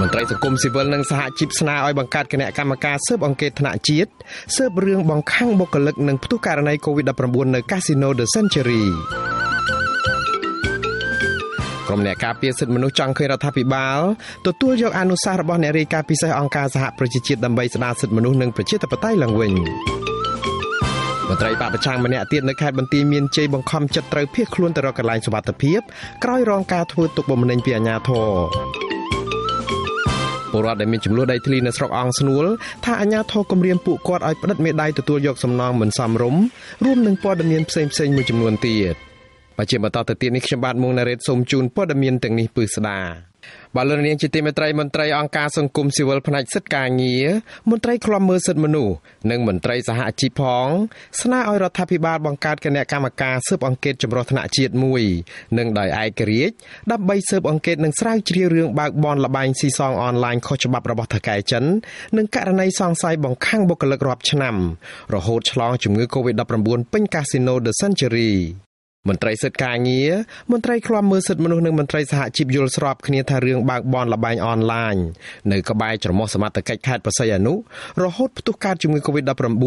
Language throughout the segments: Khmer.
មន្ត្រីសង្គមស៊ីវិលនិងសហជីពស្នើឲ្យបង្កើតគណៈកម្មការស៊ើបអង្កេតថ្នាក់ជាតិស៊ើបរឿងបង្ខំបុគ្គលិកនិងផ្ទុះករណី COVID-19 នៅកាស៊ីណូ The Century ក្រុមអ្នកការពារសិទ្ធិមនុស្សចង់ឃើញរដ្ឋាភិបាលទទួលយកអនុសាសន៍របស់អ្នករាយការណ៍ពិសេសអង្គការសហប្រជាជាតិដើម្បីស្ដារសិទ្ធិមនុស្សនិងប្រជាធិបតេយ្យឡើងវិញមន្ត្រីបពប្រឆាំងម្នាក់ទៀតនៅខេត្តបន្ទាយមានជ័យបង្ខំចិត្តត្រូវភៀសខ្លួនទៅរកកន្លែងសុវត្ថិភាពក្រោយរងការធ្វើទុកបុកម្នេញពីអាជ្ញាធរពលរដ្ឋដែលមានចំនួនដីធ្លីនៅស្រុកអង្គស្នួលថាអាជ្ញាធរគម្រាមពួកគាត់ឲ្យផ្តិតមេដៃទទួលយកសំណងមិនសមរម្យរួមនឹងព័ត៌មានផ្សេងៗមួយចំនួនទៀតបច្ចុប្បន្នតទៅទៀតនេះខ្ញុំបាទមួងណារ៉េតសូមជូនព័ត៌មានទាំងនេះពឺស្ដាបលរនាងជាទីមេត្រីមន្ត្រីអង្គការសង្គមស៊ីវិលផ្នែកសិទ្ធិការងារមន្ត្រីខ្លំមើលសិទ្ធិមនុស្សនិងមន្ត្រីសហជីពផងស្នើឲ្យរដ្ឋាភិបាលបង្កើតគណៈកម្មការស៊ើបអង្កេតចម្រោះថ្នាក់ជាតិមួយនិងដោយឯករាជ្យដើម្បីស៊ើបអង្កេតនិងស្រាវជ្រាវរឿងបើកបនលបែងស៊ីសងអនឡាញខុសច្បាប់របស់ថៅកែចិននិងករណីសង្ស័យបង្ខាំងបុគ្គលិករាប់ឆ្នាំរហូតឆ្លងជំងឺ Covid-19 ពេញកាស៊ីណូ The Century មន្ត្រីសិទ្ធិការងារមន្ត្រីឃ្លាំមើលសិទ្ធិមនុស្សនិងមន្ត្រីសហជីពយល់ស្របគ្នាថារឿងបើកបនលបែងអនឡាញនៅក្បែរច្រមុះសមត្ថកិច្ចខេត្តប្រស័យអនុរហូតផ្ទុះការជំងឺ Covid-19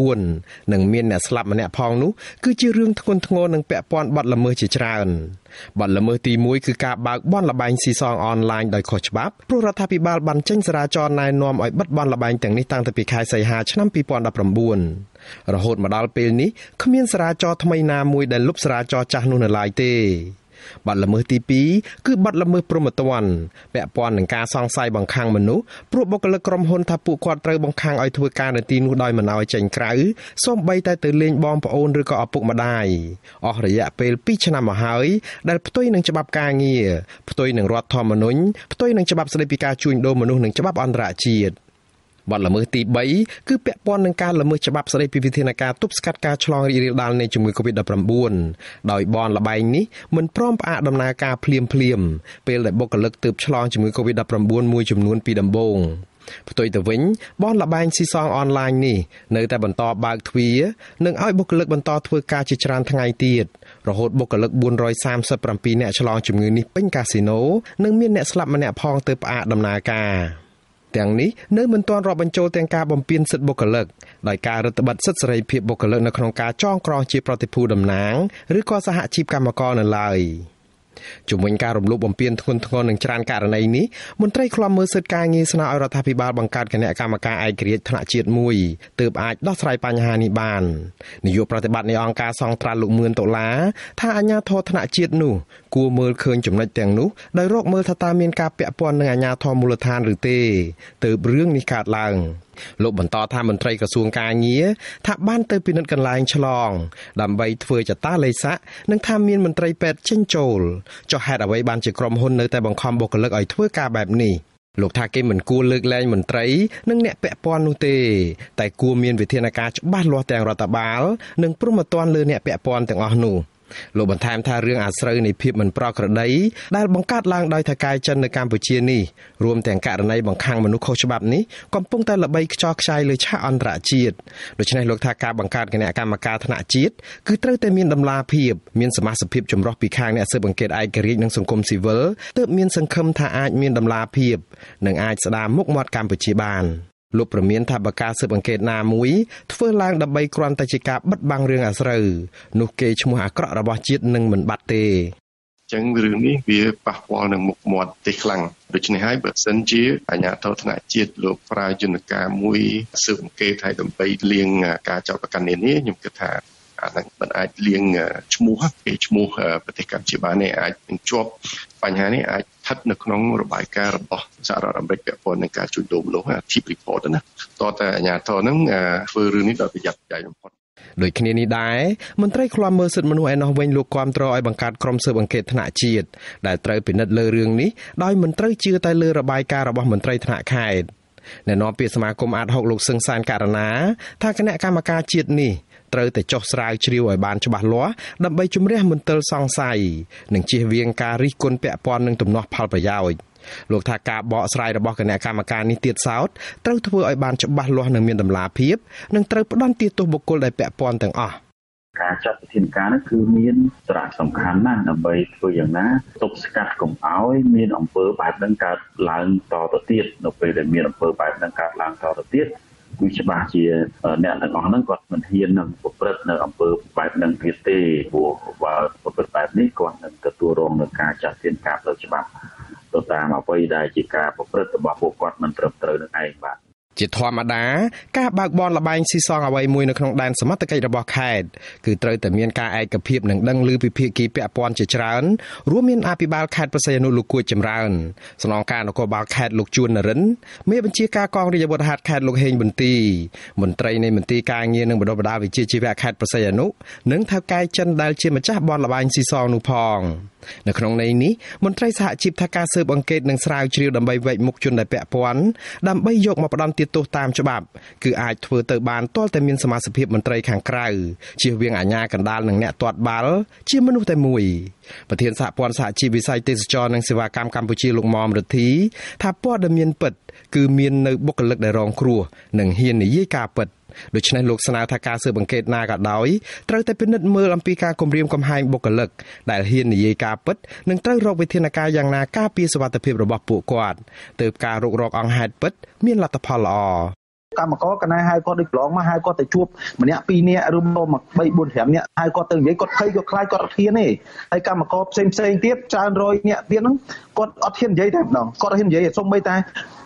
និងមានអ្នកស្លាប់ម្នាក់ផងនោះគឺជារឿងធ្ងន់ធ្ងរនិងពាក់ព័ន្ធបទល្មើសជាច្រើនបទល្មើសទី1គឺការបើកបនលបែងស៊ីសងអនឡាញដោយខុសច្បាប់ព្រោះរដ្ឋាភិបាលបានចេញសារាចរណែនាំឲ្យបិទបនលបែងទាំងនេះតាំងពីខែសីហាឆ្នាំ2019រហូតមកដល់ពេលនេះគ្មានសារាចរថ្មីណាមួយដែលលុបសារាចរចាស់នោះនៅឡើយទេបាត់ល្មើសទី2គឺបាត់ល្មើសព្រហ្មទណ្ឌពាក់ព័ន្ធនឹងការសង្ស័យបង្ខាំងមនុស្សព្រោះបុគ្គលិកក្រុមហ៊ុនថាពួកគាត់ត្រូវបង្ខាំងឲ្យធ្វើការនៅទីនោះដោយមិនឲ្យចេញក្រៅសូម្បីតែទៅលេងបងប្អូនឬក៏ឪពុកម្ដាយអស់រយៈពេល2ឆ្នាំមកហើយដែលផ្ទុយនឹងច្បាប់ការងារផ្ទុយនឹងរដ្ឋធម្មនុញ្ញផ្ទុយនឹងច្បាប់ស្តីពីការជួញដូរមនុស្សនិងច្បាប់អន្តរជាតិ។បទល្មើសទី3គឺពាក់ព័ន្ធនឹងការល្មើសច្បាប់ស្តីពីវិធានការទប់ស្កាត់ការឆ្លងរីករាលដាលនៃជំងឺ Covid-19 ដោយបនលបែងនេះមិនព្រមផ្អាកដំណើរការភ្លាមភ្លាមពេលដែលបុគ្គលិកទើបឆ្លងជំងឺ Covid-19 មួយចំនួនពីដំបូងផ្ទុយទៅវិញបនលបែងស៊ីសងអនឡាញនេះនៅតែបន្តបើកទ្វារនិងឲ្យបុគ្គលិកបន្តធ្វើការជាច្រើនថ្ងៃទៀតរហូតបុគ្គលិក437អ្នកឆ្លងជំងឺនេះពេញកាស៊ីណូនិងមានអ្នកស្លាប់ម្នាក់ផងទើបផ្អាកដំណើរការ។ទាំងនេះនៅមិនទាន់រាប់បញ្ចូលទាំងការបំពេញសិទ្ធិបុគ្គលិកដោយការរដ្ឋបတ်សិទ្ធិសេរីភាពបុគ្គលិកនៅក្នុងការចងក្រងជាប្រតិភូតំណាងឬក៏សហជីពកម្មករនៅឡើយ។ជំវិញការរំលោភបំពានធ្ងន់ធ្ងរនឹងច្រានករណីនេះមន្ត្រីខ្លំមើលសិទ្ធិការងារស្នើឲ្យរដ្ឋាភិបាលបង្កើតគណៈកម្មការឯករាជ្យថ្នាក់ជាតិមួយទើបអាចដោះស្រាយបញ្ហានេះបាននាយកប្រតិបត្តិនៃអង្គការសង្ត្រាលោកមឿនដុល្លារថាអាញាធរថ្នាក់ជាតិនោះគួរមើលឃើញចំណុចទាំងនោះដោយរកមើលថាតើមានការពាក់ព័ន្ធនឹងអាញាធរមូលដ្ឋានឬទេទើបរឿងនេះកើតឡើង។លោកបន្តថាមន្ត្រីក្រសួងការងារថាបានទៅពិនិត្យកន្លែងឆ្លង ដើម្បីធ្វើចតាលេខស័កនិងថាមានមន្ត្រីពេទ្យចិញ្ចូលចុះហេតុអ្វីបានជាក្រុមហ៊ុននៅតែបង្ខំបុគ្គលិកឲ្យធ្វើការបែបនេះលោកថាគេមិនគួរលើកលែងមន្ត្រីនិងអ្នកពាក់ព័ន្ធនោះទេតែគួរមានវិធានការច្បាស់លាស់ទាំងរដ្ឋបាលនិងព្រហ្មទណ្ឌលើអ្នកពាក់ព័ន្ធទាំងអស់នោះ។លោកបន្ថែមថារឿងអាស្រូវនៃភាពមិនប្រក្រតីដែលបង្កើតឡើងដោយថៅកែចិននៅកម្ពុជានេះរួមទាំងករណីបង្ខាំងមនុស្សខុសច្បាប់នេះកំពុងតែល្បីខ្ចោខ្ចាយលើឆាកអន្តរជាតិដូច្នេះលោកថាការបង្កើតគណៈកម្មការថ្នាក់ជាតិគឺត្រូវតែមានដំណាភិបមានសមាជិកចម្រុះពីខាងអ្នកស៊ើបអង្កេតឯករាជ្យនិងសង្គមស៊ីវិលទើបមានសង្ឃឹមថាអាច មានដំណាភិបនិងអាចស្ដារមុខមាត់កម្ពុជាបាន។លោកប្រមានថាបើការស៊ើបអង្កេតណាមួយធ្វើឡើងដើម្បីគ្រាន់តែជាការបិទបាំងរឿងអាស្រូវនោះគេឈ្មោះអាក្រក់របស់ជាតិនឹងមិនបាត់ទេចឹងរឿងនេះវាប៉ះពាល់នឹងមុខមាត់ទេខ្លាំងដូច្នេះហើយបើសិនជាអាជ្ញាធរថ្នាក់ជាតិលោកប្រើយន្តការមួយស៊ើបអង្កេតឲ្យដើម្បីលៀងការចោទប្រកាន់នានាខ្ញុំគិតថាអាហ្នឹងมันអាចលៀងឈ្មោះគេឈ្មោះប្រទេសកម្ពុជាបានទេអាចនឹងជាប់បញ្ហានេះអាចស្ថិតនៅក្នុង របាយការណ៍របស់សហរដ្ឋអាមេរិកពាក់ព័ន្ធនឹងការជួញដូរមនុស្ស Chief Report ណាតើតើអាជ្ញាធរហ្នឹងធ្វើរឿងនេះដោយប្រយ័ត្នប្រយែងបំផុតដូចគ្នានេះដែរមន្ត្រីឃ្លាំមើលសិទ្ធិមនុស្សឯណោះវិញលោកគាំទ្រឲ្យបង្កើតក្រុមស៊ើបអង្កេតថ្នាក់ជាតិដែលត្រូវពិនិត្យលើរឿងនេះដោយមិនត្រូវជឿតែលើរបាយការណ៍របស់មន្ត្រីថ្នាក់ខេត្តអ្នកនាំពាក្យសមាគមអាតហុកលោកសឹងសានករណាថាគណៈកម្មការជាតិនេះត្រូវតែចោះស្រាវជ្រាវឲ្យបានច្បាស់លាស់ដើម្បីជំរះមន្ទិលសង្ស័យនិងជៀសវាងការរិះគន់ពាក់ព័ន្ធនឹងដំណោះផលប្រយោជន៍លោកថាការបកស្រាយរបស់គណៈកម្មការនេះទៀតសោតត្រូវធ្វើឲ្យបានច្បាស់លាស់និងមានតម្លាភាពនិងត្រូវផ្ដន់ទាទោសបុគ្គលដែលពាក់ព័ន្ធទាំងអស់ការចាត់វិធានការនេះគឺមានសារៈសំខាន់ណាស់ដើម្បីធ្វើយ៉ាងណាទប់ស្កាត់កុំឲ្យមានអំពើបែបហ្នឹងកើតឡើងតទៅទៀតនៅពេលដែលមានអំពើបែបហ្នឹងកើតឡើងតទៅទៀតគឺច្បាស់ជាអ្នកទាំងអស់ហ្នឹងគាត់មិនហ៊ាននឹងប្រព្រឹត្តនៅអំពើបែបហ្នឹងទៀតទេព្រោះបើប្រព្រឹត្តបែបនេះគាត់នឹងទទួលរងនឹងការចាត់ទានការផ្លូវច្បាប់ទៅតាមអ្វីដែលជាការប្រព្រឹត្តរបស់ពួកគាត់មិនត្រឹមត្រូវនឹងឯងជាធម្មតាការបើកបនលបែងស៊ីសងអ្វីមួយនៅក្នុងដែនសមត្ថកិច្ចរបស់ខេត្តគឺត្រូវតែមានការឯកភាពនិងដឹងឮពីភាគីពាក់ព័ន្ធជាច្រើនរួមមានអភិបាលខេត្តប្រសិទ្ធនុលោកគួចចម្រើនស្នងការនគរបាលខេត្តលោកជួននរិនមេបញ្ជាការកងរាជអាវុធហត្ថខេត្តលោកហេងបន្ទីមន្ត្រីនៃមន្ទីរការងារនិងបណ្ដុះបណ្ដាលវិជ្ជាជីវៈខេត្តប្រសិទ្ធនុនិងថៅកែចិនដែលជាម្ចាស់បនលបែងស៊ីសងនោះផងនៅក្នុងន័យនេះមន្ត្រីសហជីពថាការស៊ើបអង្កេតនិងស្រាវជ្រាវដើម្បីវែកមុខជនដែលពាក់ព័ន្ធដើម្បីយកមកផ្ដន់ជាទោសតាមច្បាប់គឺអាចធ្វើទៅបានទាល់តែមានសមាជិកមន្ត្រីខាងក្រៅជៀសវាងអាជ្ញាកណ្ដាលនិងអ្នកទាត់បាល់ជាមនុស្សតែមួយប្រធានសហព័ន្ធសហជីពវិស័យទេសចរនិងសេវាកម្មកម្ពុជាលោកមុំរិទ្ធីថាព័ត៌មានពិត គឺមាននៅបុគ្គលិកដែលរងគ្រោះនិងហ៊ាននិយាយការពិត។ដូច្នេះលោកស្នើថាការស៊ើបអង្កេតណាក៏ដោយត្រូវតែពិនិត្យមើលអំពីការគំរាមកំហែងបុគ្គលិកដែលហ៊ាននិយាយការពិតនិងត្រូវរកវិធានការយ៉ាងណាការពារសុវត្ថិភាពរបស់ពួកគាត់ទើបការរុករកអង្គហេតុពិតមានលទ្ធផលល្អកម្មករកណែហើយគាត់ដូចប្រឡងមកហើយគាត់ទៅជួបម្នាក់ពីរនាក់ឬមក3 4 5នាក់ហើយគាត់ទៅនិយាយគាត់ភ័យគាត់ខ្លាចគាត់អត់ហ៊ានទេហើយកម្មករផ្សេងផ្សេងទៀតច្រើនរយនាក់ទៀតហ្នឹងគាត់អត់ហ៊ាននិយាយតែម្ដងគាត់អត់ហ៊ាននិយាយសូម្បីតែ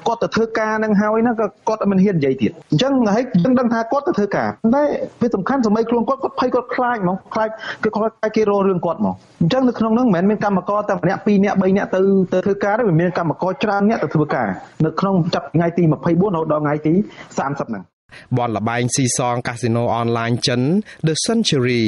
គាត់ទៅធ្វើការនឹងហើយណាក៏គាត់មិនហ៊ាននិយាយទៀតអញ្ចឹងហើយយើងដឹងថាគាត់ទៅធ្វើការតែវាសំខាន់សម្ដីខ្លួនគាត់គាត់ភ័យគាត់ខ្លាចហ្មងខ្លាចគឺគាត់ខ្លាចគេរលរឿងគាត់ហ្មងអញ្ចឹងនៅក្នុងហ្នឹងមិនមែនមានកម្មករតែម្នាក់ពីរនាក់បីនាក់ទៅទៅធ្វើការទេវាមានកម្មករច្រើនអ្នកទៅធ្វើការនៅក្នុងចាប់ថ្ងៃទី24រហូតដល់ថ្ងៃទី30ហ្នឹងបនលបែងស៊ីសងកាស៊ីណូអនឡាញចិន The Century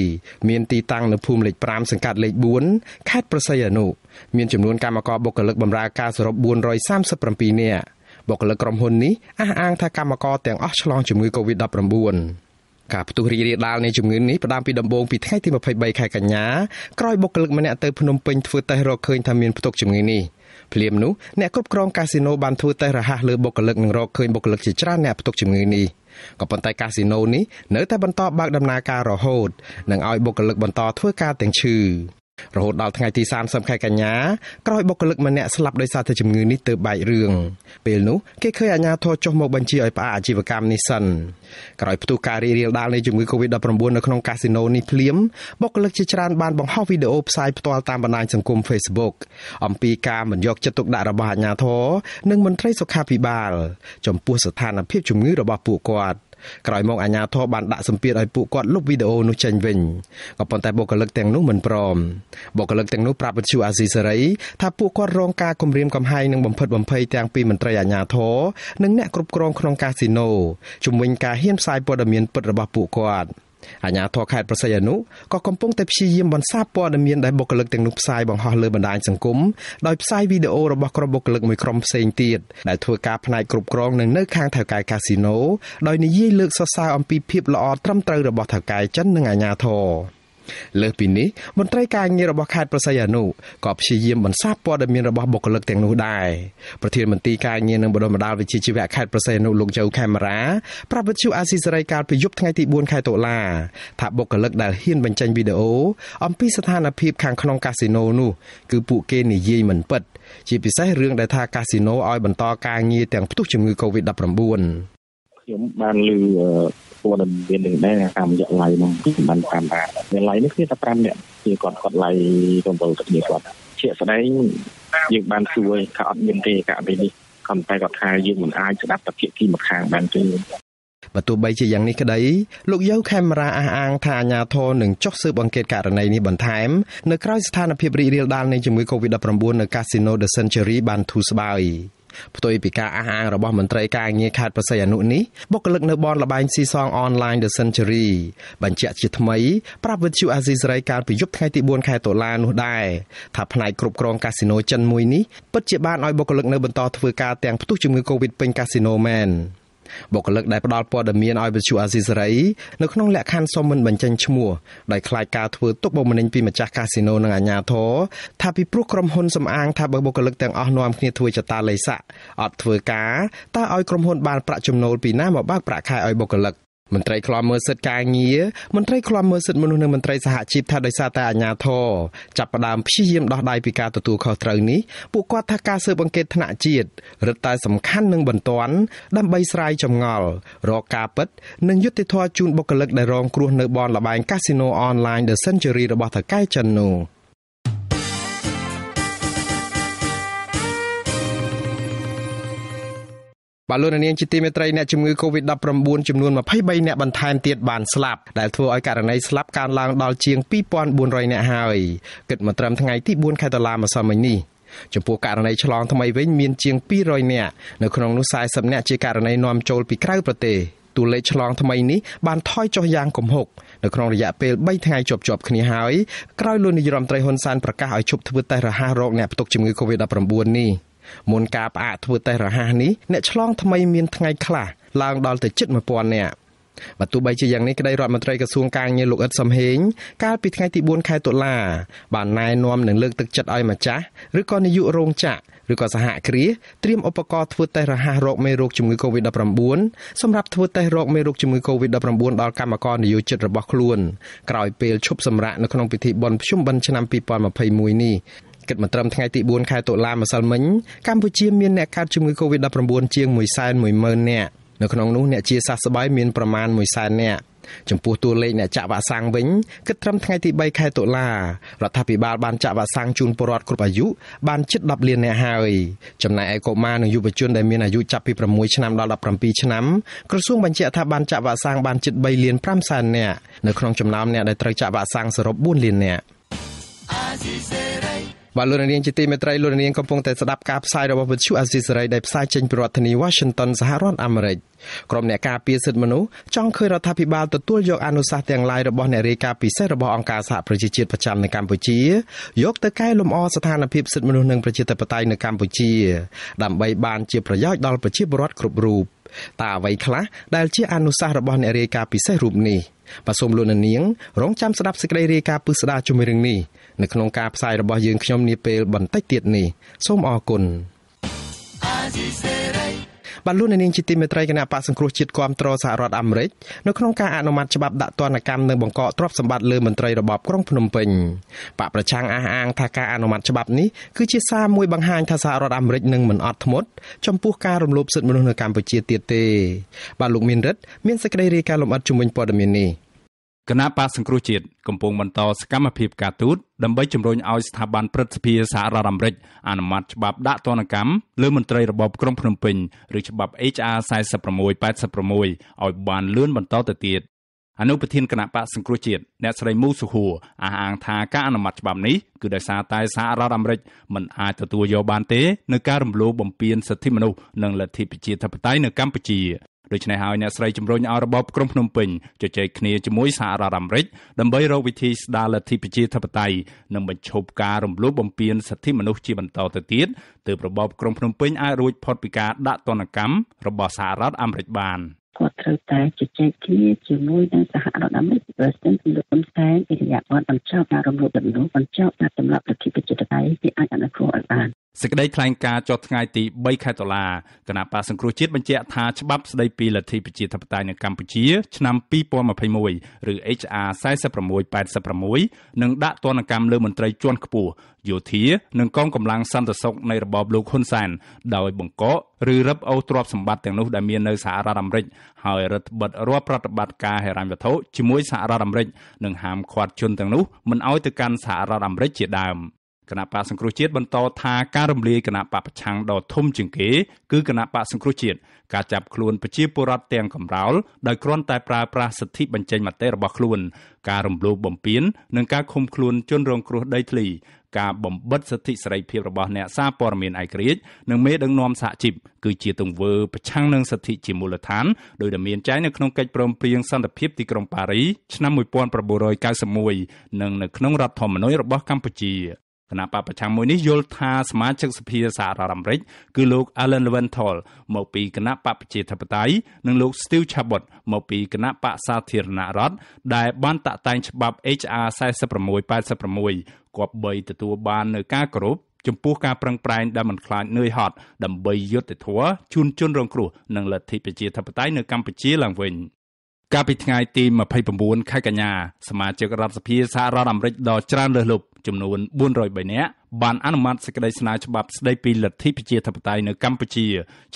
មានទីតាំងនៅភូមិលេខ5សង្កាត់លេខ4ខេត្តប្រស័យអនុមានចំនួនកម្មករបុគ្គលិកបម្រើការសរុប437នាក់បុគ្គលិកក្រុមហ៊ុននេះអះអាងថាកម្មករទាំងអស់ឆ្លងជំងឺ Covid-19 ការផ្ទុះរីករាលដាលនៃជំងឺនេះផ្ដើមពីដំបូងពីថ្ងៃទី23ខែកញ្ញាក្រោយបុគ្គលិកម្នាក់ទៅភ្នំពេញធ្វើតេស្តរកឃើញថាមានផ្ទុកជំងឺនេះភ្លាមនោះអ្នកគ្រប់គ្រងកាស៊ីណូបានធ្វើតេស្តរហ័សលើបុគ្គលិកនិងរកឃើញបុគ្គលិកជាច្រើនអ្នកផ្ទុកជំងឺនេះក៏ប៉ុន្តែកាស៊ីណូនេះនៅតែបន្តបើកដំណើរការរហូតនិងឲ្យបុគ្គលិកបន្តធ្វើការទាំងឈឺរហូតដល់ថ្ងៃទី30ខែកញ្ញាក្រោយបុគ្គលិកម្នាក់ស្លាប់ដោយសារតែជំងឺនេះទើបបែករឿងពេលនោះគេឃើញអាជ្ញាធរចុះមកបញ្ជាឲ្យផ្អាកអាជីវកម្មនេះសិនក្រោយផ្ទុះការរីករាលដាលនៃជំងឺ Covid-19 នៅក្នុងកាស៊ីណូនេះភ្លាមបុគ្គលិកជាច្រើនបានបង្ហោះវីដេអូផ្សាយផ្ទាល់តាមបណ្ដាញសង្គម Facebook អំពីការមិនយកចិត្តទុកដាក់របស់អាជ្ញាធរនិងមន្ត្រីសុខាភិបាលចំពោះស្ថានភាពជំងឺរបស់ពួកគាត់ក្រោយមកអាជ្ញាធរបានដាក់សម្ពាធឲ្យពួកគាត់លុបវីដេអូនោះចេញវិញក៏ប៉ុន្តែបុគ្គលិកទាំងនោះមិនព្រមបុគ្គលិកទាំងនោះប្រាប់វិទ្យុអាស៊ីសេរីថាពួកគាត់រងការគំរាមកំហែងនិងបំផិតបំភ័យទាំងពីមន្ត្រីអាជ្ញាធរនិងអ្នកគ្រប់គ្រងក្នុងកាស៊ីណូជំវិញការហ៊ានផ្សាយព័ត៌មានពិតរបស់ពួកគាត់។អាជ្ញាធរខេត្តប្រសិទ្ធអនុក៏កំពុងតែព្យាយាមបន្សាបព័ត៌មានដែលបុគ្គលិកទាំងនោះផ្សាយបង្ហោះលើបណ្ដាញសង្គមដោយផ្សាយវីដេអូរបស់ក្រុមបុគ្គលិកមួយក្រុមផ្សេងទៀតដែលធ្វើការផ្នែកគ្រប់គ្រងនៅនៅខាងថៅកែកាស៊ីណូដោយនិយាយលើកសរសើរអំពីភាពល្អត្រឹមត្រូវរបស់ថៅកែចិននិងអាជ្ញាធរលើសពីនេះមន្ត្រីការងាររបស់ខេត្តប្រស័យអនុក៏ព្យាយាមបន្សាបព័ត៌មានរបស់បុគ្គលិកទាំងនោះដែរប្រធានមន្ត្រីការងារនិងបណ្ដុះបណ្ដាលវិជ្ជាជីវៈខេត្តប្រស័យអនុលោកជៅខេមរាប្រាប់វិទ្យុអាស៊ីសេរីកាលពីយប់ថ្ងៃទី4ខែតុលាថាបុគ្គលិកដែលហ៊ានបញ្ចេញវីដេអូអំពីស្ថានភាពខាងក្នុងកាស៊ីណូនោះគឺពួកគេនិយាយមិនពិតជាពិសេសរឿងដែលថាកាស៊ីណូឲ្យបន្តការងារទាំងផ្ទុះជំងឺ Covid-19 ខ្ញុំបានឮព័ត៌មាននឹងដែរតាមយកឡៃហ្នឹងបានតាមថាឡៃនេះគឺតែ5នាក់គឺគាត់គាត់ឡៃរំវល់ទៅគ្នាគាត់ ជាស្ដែងយើងបានជួយថាអត់មានទេករណីនេះគំតែគាត់ថាយើងមិនអាចស្ដាប់តាភាគីម្ខាងបានទេបើទោះបីជាយ៉ាងនេះក្តីលោកយៅខេមរាអះអាងថាអាញាធរនឹងចុះស៊ើបអង្កេតករណីនេះបន្ថែមនៅក្រៅស្ថានភាពរីករាលដាលនៃជំងឺ Covid-19 នៅកាស៊ីណូ The Century បានធូរស្បើយផ្ទុយពីការអះអាងរបស់មន្ត្រីការងារខេត្តបរសៃអនុនេះបុគ្គលិកនៅបនលបែងស៊ីសងអនឡាញ The Century បញ្ជាក់ជាថ្មីប្រាប់វិទ្យុអាស៊ីសេរីកាលពីយប់ថ្ងៃទី4ខែតុលានោះដែរថាផ្នែកគ្រប់គ្រងកាស៊ីណូចិនមួយនេះពិតជាបានឲ្យបុគ្គលិកនៅបន្តធ្វើការទាំងផ្ទុះជំងឺ Covid ពេញកាស៊ីណូមែនបុគ្គលិកដែលផ្ដល់ព័ត៌មានឲ្យវិទ្យុអាស៊ីសេរីនៅក្នុងលក្ខខណ្ឌសមមិនបញ្ចេញឈ្មោះដោយខ្លាចការធ្វើទុកបុកម្នេញពីម្ចាស់កាស៊ីណូនិងអាជ្ញាធរថាពីព្រោះក្រុមហ៊ុនសំអាងថាបើបុគ្គលិកទាំងអស់នាំគ្នាធ្វើចតាលេខសាក់អត់ធ្វើការតើឲ្យក្រុមហ៊ុនបានប្រាក់ចំណូលពីណាមកបើកប្រាក់ខែឲ្យបុគ្គលិកមន្ត្រីខ្លាំមើលសិទ្ធិការងារមន្ត្រីខ្លាំមើលសិទ្ធិមនុស្សនិងមន្ត្រីសហជីពថាដោយសារតែអាជ្ញាធរចាប់ផ្ដើមព្យាយាមដោះដាយពីការទទួលខុសត្រូវនេះពួកគាត់ថាការស៊ើបអង្កេតថ្នាក់ជាតិរឹតតែសំខាន់និងបន្ទាន់ដើម្បីស្រាយចម្ងល់រកការពិត និងយុត្តិធម៌ជូនបុគ្គលិកដែលរងគ្រោះ នៅ បនលបែងកាស៊ីណូអនឡាញ The Century របស់ថៅកែចិននោះ។បាទលោកនាងជាទីមេត្រីអ្នកជំងឺ Covid-19 ចំនួន23អ្នកបន្ថែមទៀតបានស្លាប់ ដែលធ្វើឲ្យករណីស្លាប់កើនឡើងដល់ជាង2400អ្នកហើយគិតមកត្រឹមថ្ងៃទី4ខែតុលាម្សិលមិញនេះចំពោះករណីឆ្លងថ្មីវិញមានជាង200អ្នកនៅក្នុងនោះ40អ្នកជាករណីនាំចូលពីក្រៅប្រទេសតួលេខឆ្លងថ្មីនេះបានថយចុះយ៉ាងគំហុកនៅក្នុងរយៈពេល3ថ្ងៃជាប់ជាប់គ្នាហើយក្រោយលោកនាយរដ្ឋមន្ត្រីហ៊ុនសែនប្រកាសឲ្យឈប់ធ្វើតេស្តរហ័សរោគអ្នកផ្ទុកជំងឺ Covid-19 នេះ។មុនការផ្អាកធ្វើតេស្តរហ័សនេះអ្នកឆ្លងថ្មីមានថ្ងៃខ្លះឡើងដល់ទៅជិត1000នាក់បើទោះបីជាយ៉ាងនេះក្តីរដ្ឋមន្ត្រីក្រសួងការងារលោកអ៊ិតសំហេងកាលពីថ្ងៃទី4ខែតុលាបានណែនាំនិងលើកទឹកចិត្តឲ្យម្ចាស់ឬក៏នាយករោងចក្រឬក៏សហគ្រាសត្រៀមឧបករណ៍ធ្វើតេស្តរហ័សរោគមេរោគជំងឺ Covid-19 សម្រាប់ធ្វើតេស្តរោគមេរោគជំងឺ Covid-19 ដល់កម្មករនិយោជិតរបស់ខ្លួនក្រោយពេលឈប់សម្រាកនៅក្នុងពិធីបុណ្យភ្ជុំបិណ្ឌឆ្នាំ2021នេះគិតមកត្រឹមថ្ងៃទី4ខែតុលាម្សិលមិញកម្ពុជាមានអ្នកកើតជំងឺ Covid-19 ជាង110,000នាក់នៅក្នុងនោះអ្នកជាសះស្បើយមានប្រមាណ100,000នាក់ចំពោះតួលេខអ្នកចាក់វ៉ាក់សាំងវិញគិតត្រឹមថ្ងៃទី3ខែតុលារដ្ឋាភិបាលបានចាក់វ៉ាក់សាំងជូនពលរដ្ឋគ្រប់អាយុបានជិត10លាននាក់ហើយចំណែកឯកុមារនិងយុវជនដែលមានអាយុចាប់ពី6ឆ្នាំដល់17ឆ្នាំក្រសួងបញ្ជាក់ថាបានចាក់វ៉ាក់សាំងបានជិត3លាន5សែននាក់នៅក្នុងចំណោមអ្នកដែលត្រូវចាក់វ៉ាក់សាំងសរុប4លាននាក់បាទលោកនាងជាទីមេត្រីលោកនាងកំពុងតែស្ដាប់ការផ្សាយរបស់វិទ្យុអាស៊ីសេរីដែលផ្សាយចេញពីរដ្ឋធានី Washington សហរដ្ឋអាមេរិកក្រុមអ្នកការពារសិទ្ធិមនុស្សចង់ឃើញរដ្ឋាភិបាលទទួលយកអនុសាសន៍ទាំងឡាយរបស់អ្នករាយការណ៍ពិសេសរបស់អង្គការសហប្រជាជាតិប្រចាំនៅកម្ពុជាយកទៅកែលម្អស្ថានភាពសិទ្ធិមនុស្សនិងប្រជាធិបតេយ្យនៅកម្ពុជាដើម្បីបានជាប្រយោជន៍ដល់ប្រជាពលរដ្ឋគ្រប់រូបតើអ្វីខ្លះដែលជាអនុសាសន៍របស់អ្នករាយការណ៍ពិសេសរូបនេះបាទសូមលោកនាង រងចាំស្ដាប់សេចក្តីរាយការណ៍ពឹស្ដារជាមួយរឿងនេះនៅក្នុងការផ្សាយរបស់យើងខ្ញុំនាពេលបន្តិចទៀតនេះសូមអរគុណបានលោកនាងជាទីមេត្រីគណៈបកសង្គ្រោះជាតិគាំទ្រសហរដ្ឋអាមេរិកនៅក្នុងការអនុម័តច្បាប់ដាក់ទណ្ឌកម្មនិងបង្កកទ្រព្យសម្បត្តិលើមន្ត្រីរបបក្រុងភ្នំពេញបកប្រឆាំងអះអាងថាការអនុម័តច្បាប់នេះគឺជាសារមួយបង្ហាញថាសហរដ្ឋអាមេរិកនឹងមិនអត់ធ្មត់ចំពោះការរំលោភសិទ្ធិមនុស្សនៅកម្ពុជាទៀតទេបាទលោកមានរិទ្ធមានសេចក្តីរាយការណ៍លម្អិតជំវិញព័ត៌មាននេះ។គណៈបកសង្គ្រោះជាតិកំពុងបន្តសកម្មភាពការទូតដើម្បីជំរុញឲ្យស្ថាប័នព្រឹទ្ធសភាសហរដ្ឋអាមេរិកអនុម័តច្បាប់ដាក់ទណ្ឌកម្មលើមន្ត្រីរបបក្រុងភ្នំពេញឬច្បាប់ HR 4686ឲ្យបានលឿនបន្តទៅទៀតអនុប្រធានគណៈបកសង្គ្រោះជាតិអ្នកស្រីមូសុហួរអះអាងថាការអនុម័តច្បាប់នេះគឺដោយសារតែសហរដ្ឋអាមេរិកមិនអាចទទួលយកបានទេនៅការរំលោភបំពានសិទ្ធិមនុស្សនិងលទ្ធិប្រជាធិបតេយ្យនៅកម្ពុជាដូច្នេះហើយអ្នកស្រីជំរុញឲ្យរបបក្រុងភ្នំពេញជជែកគ្នាជាមួយសហរដ្ឋអាមេរិកដើម្បីរកវិធីស្ដារលទ្ធិប្រជាធិបតេយ្យនិងបញ្ឈប់ការរំលោភបំពានសិទ្ធិមនុស្សជាបន្តទៅទៀតទើបរបបក្រុងភ្នំពេញអាចរួចផុតពីការដាក់ទណ្ឌកម្មរបស់សហរដ្ឋអាមេរិកបាន។គាត់ត្រូវតែជជែកគ្នាជាមួយនឹងសហរដ្ឋអាមេរិកប្រសិនពីលោកហ៊ុនសែនឥរិយាបថបញ្ចប់ការរំលោភបំពានបញ្ចប់ការសម្លាប់ប្រជាជាតិតៃគេអាចអនុគ្រោះឲ្យបានសេចក្តីថ្លែងការណ៍ចុះថ្ងៃទី3ខែតុលាគណៈបកសង្គ្រោះជាតិបញ្ជាក់ថាច្បាប់ស្តីពីលទ្ធិប្រជាធិបតេយ្យនៅកម្ពុជា ឆ្នាំ2021ឬ HR 4686នឹងដាក់ទណ្ឌកម្មលើមន្ត្រីជាន់ខ្ពស់យោធានិងកងកម្លាំងសន្តិសុខនៃរបបលោកហ៊ុនសែនដោយបង្កកឬរឹបអូសទ្រព្យសម្បត្តិទាំងនោះដែលមាននៅសហរដ្ឋអាមេរិកហើយរដ្ឋបិទរាល់ប្រតិបត្តិការហិរញ្ញវត្ថុជាមួយសហរដ្ឋអាមេរិកនិងហាមឃាត់ជនទាំងនោះមិនឲ្យទៅកាន់សហរដ្ឋអាមេរិកជាដើម។គណៈបកសង្គ្រោះជាតិបន្តថាការរំលាយគណៈបកប្រឆាំងដ៏ធំជាងគេ គឺគណៈបកសង្គ្រោះជាតិការចាប់ខ្លួនប្រជាពលរដ្ឋទាំងកំរោលដោយគ្រាន់តែប្រើប្រាស់សិទ្ធិបញ្ចេញមតិរបស់ខ្លួន ការរំលោភបំពាននិងការឃុំខ្លួនជនរងគ្រោះដីធ្លីការបំបិតសិទ្ធិសេរីភាពរបស់អ្នកសារព័ត៌មានឯករាជ្យនិងមេដឹកនាំសហជីពគឺជាទង្វើប្រឆាំងនឹងសិទ្ធិជាមូលដ្ឋានដោយដែលមានចែងនៅក្នុងកិច្ចព្រមព្រៀងសន្តិភាពទីក្រុងប៉ារីឆ្នាំ1991និងនៅក្នុងរដ្ឋធម្មនុញ្ញរបស់កម្ពុជាគណៈបពប្រចាំមួយនេះយល់ថាសមាជិកសភាសហរដ្ឋអាមេរិកគឺលោក Alan Leventhal មកពីគណៈបពប្រជាធិបតេយ្យនិងលោក Steve Chabot មកពីគណៈបកសាធារណរដ្ឋដែលបានតាក់តែងច្បាប់ HR 4686គប្បីទទួលបាននៅការគោរពចំពោះការប្រឹងប្រែងដែលមិនខ្លាចនឿយហត់ដើម្បីយុត្តិធម៌ជូនជនរងគ្រោះនិងលទ្ធិប្រជាធិបតេយ្យនៅកម្ពុជាឡើងវិញ។កាលពីថ្ងៃទី29ខែកញ្ញាសមាជិករដ្ឋសភាសហរដ្ឋអាមេរិកដ៏ច្រើនលើសលប់ចំនួន403នាក់បានអនុម័តសេចក្តីស្នើច្បាប់ស្តីពីលទ្ធិប្រជាធិបតេយ្យនៅកម្ពុជា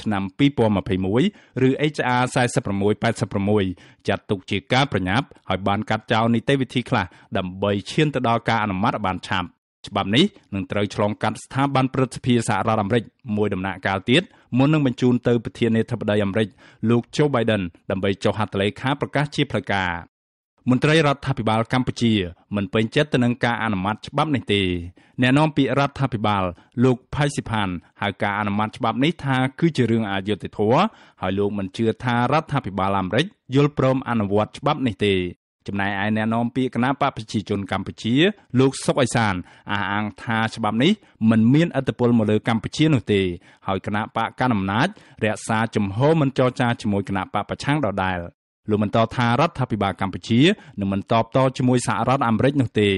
ឆ្នាំ2021ឬ HR 4686ចាត់ទុកជាការប្រញាប់ឲ្យបានកាត់ចោលនីតិវិធីខ្លះដើម្បីឈានទៅដល់ការអនុម័តបានឆាប់ច្បាប់នេះនឹងត្រូវឆ្លងកាត់ស្ថាប័នព្រឹទ្ធសភាសហរដ្ឋអាមេរិកមួយដំណាក់កាលទៀតមុននឹងបញ្ជូនទៅប្រធានាធិបតីអាមេរិកលោក Joe Biden ដើម្បីចុះហត្ថលេខាប្រកាសជាផ្លូវការមន្ត្រីរដ្ឋាភិបាលកម្ពុជា មិនពេញចិត្តទៅនឹងការអនុម័តច្បាប់នេះទេអ្នកនាំពាក្យរដ្ឋាភិបាល លោកផៃស៊ីផានហៅការអនុម័តច្បាប់នេះថាគឺជារឿងអយុត្តិធម៌ហើយលោកមិនជឿថារដ្ឋាភិបាលអាមេរិកយល់ព្រមអនុវត្តច្បាប់នេះទេចំណែកឯអ្នកណែនាំពាក្យគណៈបកប្រជាជនកម្ពុជា លោកសុកអៃសានអះអាងថាច្បាប់នេះ មិនមានអធិបុលមកលើកម្ពុជានោះទេ ហើយគណៈបកកណ្ដាលអំណាចរក្សាជំហរមិនចរចាជាមួយគណៈបកប្រឆាំងដដែលលោកបន្តថារដ្ឋាភិបាលកម្ពុជានឹងមិនតបតជាមួយសហរដ្ឋអាមេរិកនោះទេ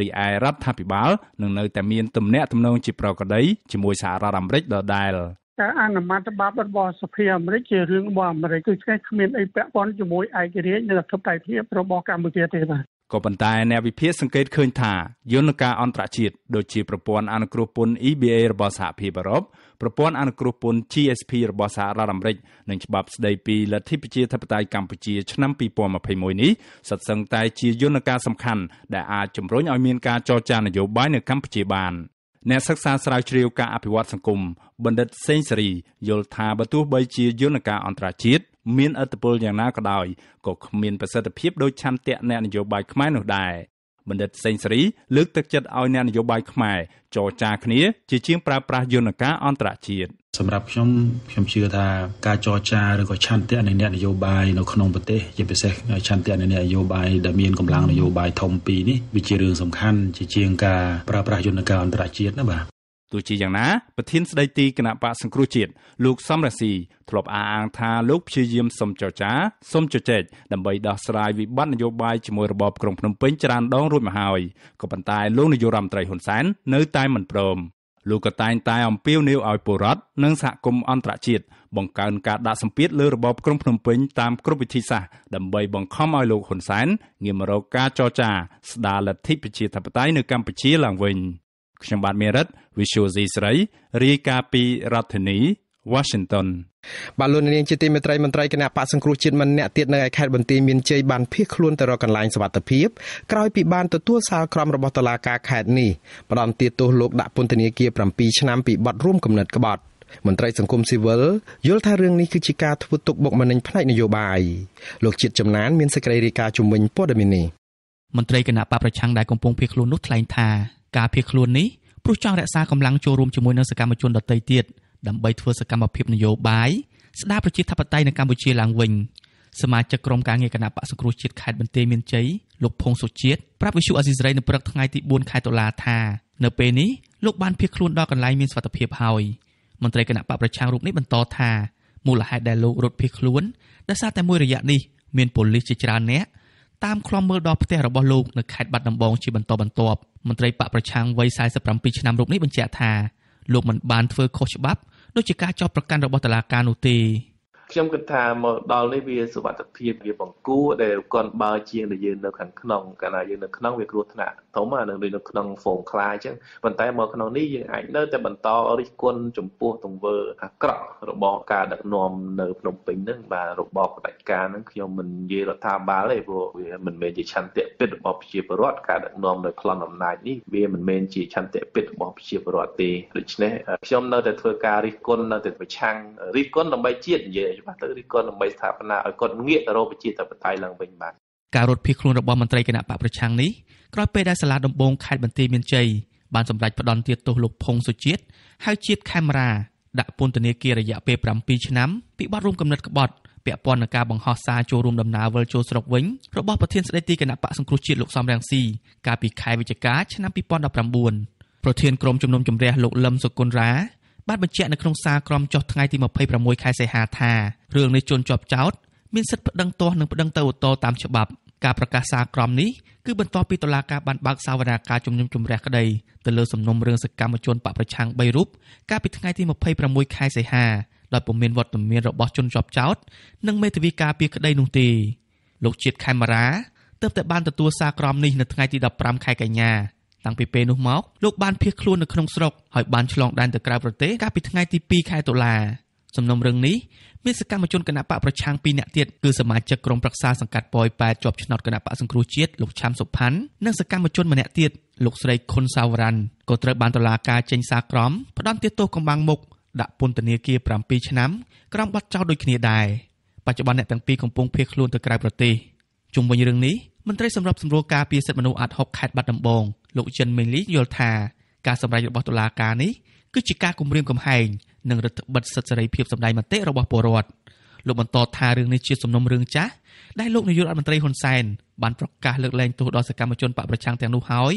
រីឯរដ្ឋាភិបាលនឹងនៅតែមានទំនាក់ទំនងជាប្រក្រតីជាមួយសហរដ្ឋអាមេរិកដដែលការអនុម័តច្បាប់របស់សភាអាមេរិកជារឿងរបស់អាមេរិកគឺឆ្ងាយគ្មានអីពាក់ព័ន្ធជាមួយឯករាជ្យនិងអធិបតេយ្យភាពរបស់កម្ពុជាទេបាទក៏ប៉ុន្តែអ្នកវិភាគសង្កេតឃើញថាយន្តការអន្តរជាតិដូចជាប្រព័ន្ធអនុគ្រោះពន្ធ EBA របស់សហភាពអឺរ៉ុបប្រព័ន្ធអនុគ្រោះពន្ធ GSP របស់សហរដ្ឋអាមេរិកនិងច្បាប់ស្តីពីលទ្ធិប្រជាធិបតេយ្យកម្ពុជា ឆ្នាំ2021នេះសិតសឹងតែជាយន្តការសំខាន់ដែលអាចជំរុញឲ្យមានការចរចានយោបាយនៅកម្ពុជាបានអ្នកសិក្សាស្រាវជ្រាវការអភិវឌ្ឍសង្គមបណ្ឌិតសេងសេរីយល់ថាបើទោះបីជាយន្តការអន្តរជាតិមានឥទ្ធិពលយ៉ាងណាក៏ដោយក៏គ្មានប្រសិទ្ធភាពដូចឆន្ទៈអ្នកនយោបាយខ្មែរនោះដែរបណ្ឌិតសេងសេរីលើកទឹកចិត្តឲ្យអ្នកនយោបាយខ្មែរចរចា គ្នាជាជាងប្រើប្រាស់យន្តការអន្តរជាតិសម្រាប់ខ្ញុំខ្ញុំជឿថា ការចរចាឬក៏ឆន្ទៈនៃអ្នកនយោបាយនៅក្នុងប្រទេសជាពិសេសឆន្ទៈនៃអ្នកនយោបាយដែលមានកម្លាំងនយោបាយធំពីរនេះវាជារឿងសំខាន់ជាជាងការប្រើប្រាស់យន្តការអន្តរជាតិណាបាទទោះជាយ៉ាងណាប្រធានស្ដីទីគណៈបកសង្គ្រោះជាតិលោកសំរាសីធ្លាប់អះអាងថាលោកព្យាយាមសុំចរចាសុំជជែកដើម្បីដោះស្រាយវិបត្តិនយោបាយជាមួយរបបក្រុងភ្នំពេញច្រើនដងរួចមកហើយក៏ប៉ុន្តែលោកនាយរដ្ឋមន្ត្រីហ៊ុនសែននៅតែមិនព្រមលោកក៏តែងតែអំពាវនាវឲ្យពលរដ្ឋនិងសហគមន៍អន្តរជាតិបង្កើនការដាក់សម្ពាធលើរបបក្រុងភ្នំពេញតាមគ្រប់វិធីសាស្ត្រដើម្បីបង្ខំឲ្យលោកហ៊ុនសែនងាកមករកការចរចាស្ដារលទ្ធិប្រជាធិបតេយ្យនៅកម្ពុជាឡើងវិញខ្ញុំបាទមេរិត Visual C ស្រីរាយការណ៍ពីរដ្ឋធានី Washington បាទលោកនាងជាទីមេត្រីមន្ត្រីគណៈបកសង្គ្រោះជាតិម្នាក់ទៀតនៅខេត្តបន្ទាយមានជ័យបានភៀសខ្លួនទៅរកកន្លែងសុវត្ថិភាពក្រោយពីបានទទួលសាលក្រមរបស់តុលាការខេត្តនេះផ្ដន្ទាទោសលោកដាក់ពន្ធនាគារ7ឆ្នាំពីបទរួមគំនិតក្បត់មន្ត្រីសង្គមស៊ីវិលយល់ថារឿងនេះគឺជាការធ្វើទុកបុកម្នេញផ្នែកនយោបាយលោកជាតិចំណានមានសេចក្តីរាយការណ៍ជំវិញព័ត៌មាននេះមន្ត្រីគណៈបកប្រឆាំងដែលកំពុងភៀសខ្លួននោះថ្លែងថាការភៀសខ្លួននេះព្រោះចង់រក្សាកម្លាំងចូលរួមជាមួយនឹងសកម្មជនដទៃទៀតដើម្បីធ្វើសកម្មភាពនយោបាយស្ដារប្រជាធិបតេយ្យនៅកម្ពុជាឡើងវិញសមាជិកក្រុមការងារគណៈបក្សសង្គ្រោះជាតិខេត្តបន្ទាយមានជ័យលោកភងសុជាតិប្រាប់វិទ្យុអេស៊ីសរ៉ៃនៅព្រឹកថ្ងៃទី4ខែតុលាថានៅពេលនេះលោកបានភៀសខ្លួនដល់កន្លែងមានសុវត្ថិភាពហើយមន្ត្រីគណៈបកប្រឆាំងរូបនេះបន្តថាមូលហេតុដែលលោករត់ភៀសខ្លួនដោយសារតែមួយរយៈនេះមានប៉ូលីសជាច្រើនអ្នកតាមឃ្លាំមើលដល់ផ្ទះរបស់លោកនៅខេត្តបាត់ដំបងជាបន្តបន្ទាប់មន្ត្រីបកប្រឆាំងវ័យ47ឆ្នាំរូបនេះបញ្ជាក់ថាលោកមិនបានធ្វើខុសច្បាប់ដូចជាការចោទប្រកាន់របស់តុលាការនោះទេខ្ញុំគិតថាមកដល់នេះវាសុវត្ថិភាពវាបង្គួរដែលគាត់បើជាងដែលយើងនៅខាងក្នុងកាលណាយើងនៅក្នុងវាគ្រោះថ្នាក់ធំអានៅនៅក្នុងហ្វូងខ្លាអញ្ចឹងប៉ុន្តែមកក្នុងនេះយើងអាចនៅតែបន្តរិះគន់ចំពោះទង្វើអាក្រក់របស់ការដឹកនាំនៅភ្នំពេញហ្នឹងបាទរបបផ្ដាច់ការហ្នឹងខ្ញុំមិននិយាយរដ្ឋាភិបាលទេព្រោះវាមិនមែនជាឆន្ទៈពិតរបស់ប្រជាពលរដ្ឋការដឹកនាំនៅក្នុងអំណាចនេះវាមិនមែនជាឆន្ទៈពិតរបស់ប្រជាពលរដ្ឋទេដូច្នេះខ្ញុំនៅតែធ្វើការរិះគន់នៅតែប្រឆាំងរិះគន់ដើម្បីជាតិនិយាយច្បាស់ទៅឬក៏ដើម្បីស្ថាបនាឲ្យគាត់ងាកទៅរកប្រជាធិបតេយ្យឡើងវិញបាទការរត់ភៀសខ្លួនរបស់មន្ត្រីគណៈបកប្រឆាំងនេះក្រោយពេលដែលសាលាដំបងខេត្តបន្ទាយមានជ័យបានសម្រេចផ្តន្ទាទោសលោកផុងសុជាតិហៅជាតិខេមរាដាក់ពន្ធនាគាររយៈពេល7ឆ្នាំពីបទរួមកំណត់ក្បត់ពាក់ព័ន្ធនឹងការបង្ហោះសារចូលរួមដំណើរវិលចូលស្រុកវិញរបស់ប្រធានស្ដីទីគណៈបកសង្គ្រោះជាតិលោកសំរងស៊ីកាលពីខែវិច្ឆិកាឆ្នាំ2019ប្រធានក្រុមជំនុំជម្រះលោកលឹមសុគន្ធរាបានបញ្ជាក់នៅក្នុងសារក្រមចុះថ្ងៃទី26ខែសីហាថារឿងនេះជន់ជាប់ចោតមានសិទ្ធិប្តឹងទាស់និងប្តឹងទៅឧទ្ធរតាមច្បាប់ការប្រកាសសារក្រមនេះគឺបន្ទាប់ពីតុលាការបានបើកសវនាការជំនុំជម្រះក្តី ទៅលើសំណុំរឿងសកម្មជនបកប្រឆាំង3រូបកាលពីថ្ងៃទី26ខែសីហាដោយពុំមានវត្តមានរបស់ជនជាប់ចោត និងមេធាវីការពារក្តីនោះទេលោកជាតិខេមរាទើបតែបានទទួលសារក្រមនេះនៅថ្ងៃទី15ខែកញ្ញាតាំងពីពេលនោះមកលោកបានភៀសខ្លួននៅក្នុងស្រុកហើយបានឆ្លងដែនទៅក្រៅប្រទេសកាលពីថ្ងៃទី2ខែតុលាសំណុំរឿងនេះមានសកម្មជនគណៈបកប្រឆាំង2នាក់ទៀតគឺសមាជិកក្រុមប្រឹក្សាសង្កាត់ប៉ោយប៉ែតជាប់ឆ្នោតគណៈបកសង្គ្រោះជាតិលោកឆាំសុផាន់និងសកម្មជនម្នាក់ទៀតលោកស្រីខុនសាវរ៉ាន់ក៏ត្រូវបានតុលាការចេញសារក្រមផ្តន្ទាទោសកំបាំងមុខដាក់ពន្ធនាគារ7ឆ្នាំក្រោមបទចោទដូចគ្នាដែរបច្ចុប្បន្នអ្នកទាំងពីរកំពុងភៀសខ្លួនទៅក្រៅប្រទេសជុំវិញរឿងនេះមន្ត្រីសម្របសម្រួលការពារសិទ្ធិមនុស្សអាត់ហុកខេត្តបាត់ដំបងលោកចិនមេងលីយល់ថាការសម្រេចរបស់តុលាការនេះគឺជាការគំរាមកំហែងនិងរឹតបន្តឹងសិទ្ធិសេរីភាពសម្ដែងមតិរបស់ពលរដ្ឋលោកបន្តថារឿងនេះជាសំណុំរឿងចាស់ដែលលោកនាយករដ្ឋមន្ត្រីហ៊ុនសែនបានប្រកាសលើកលែងទោសដល់សកម្មជនបកប្រឆាំងទាំងនោះហើយ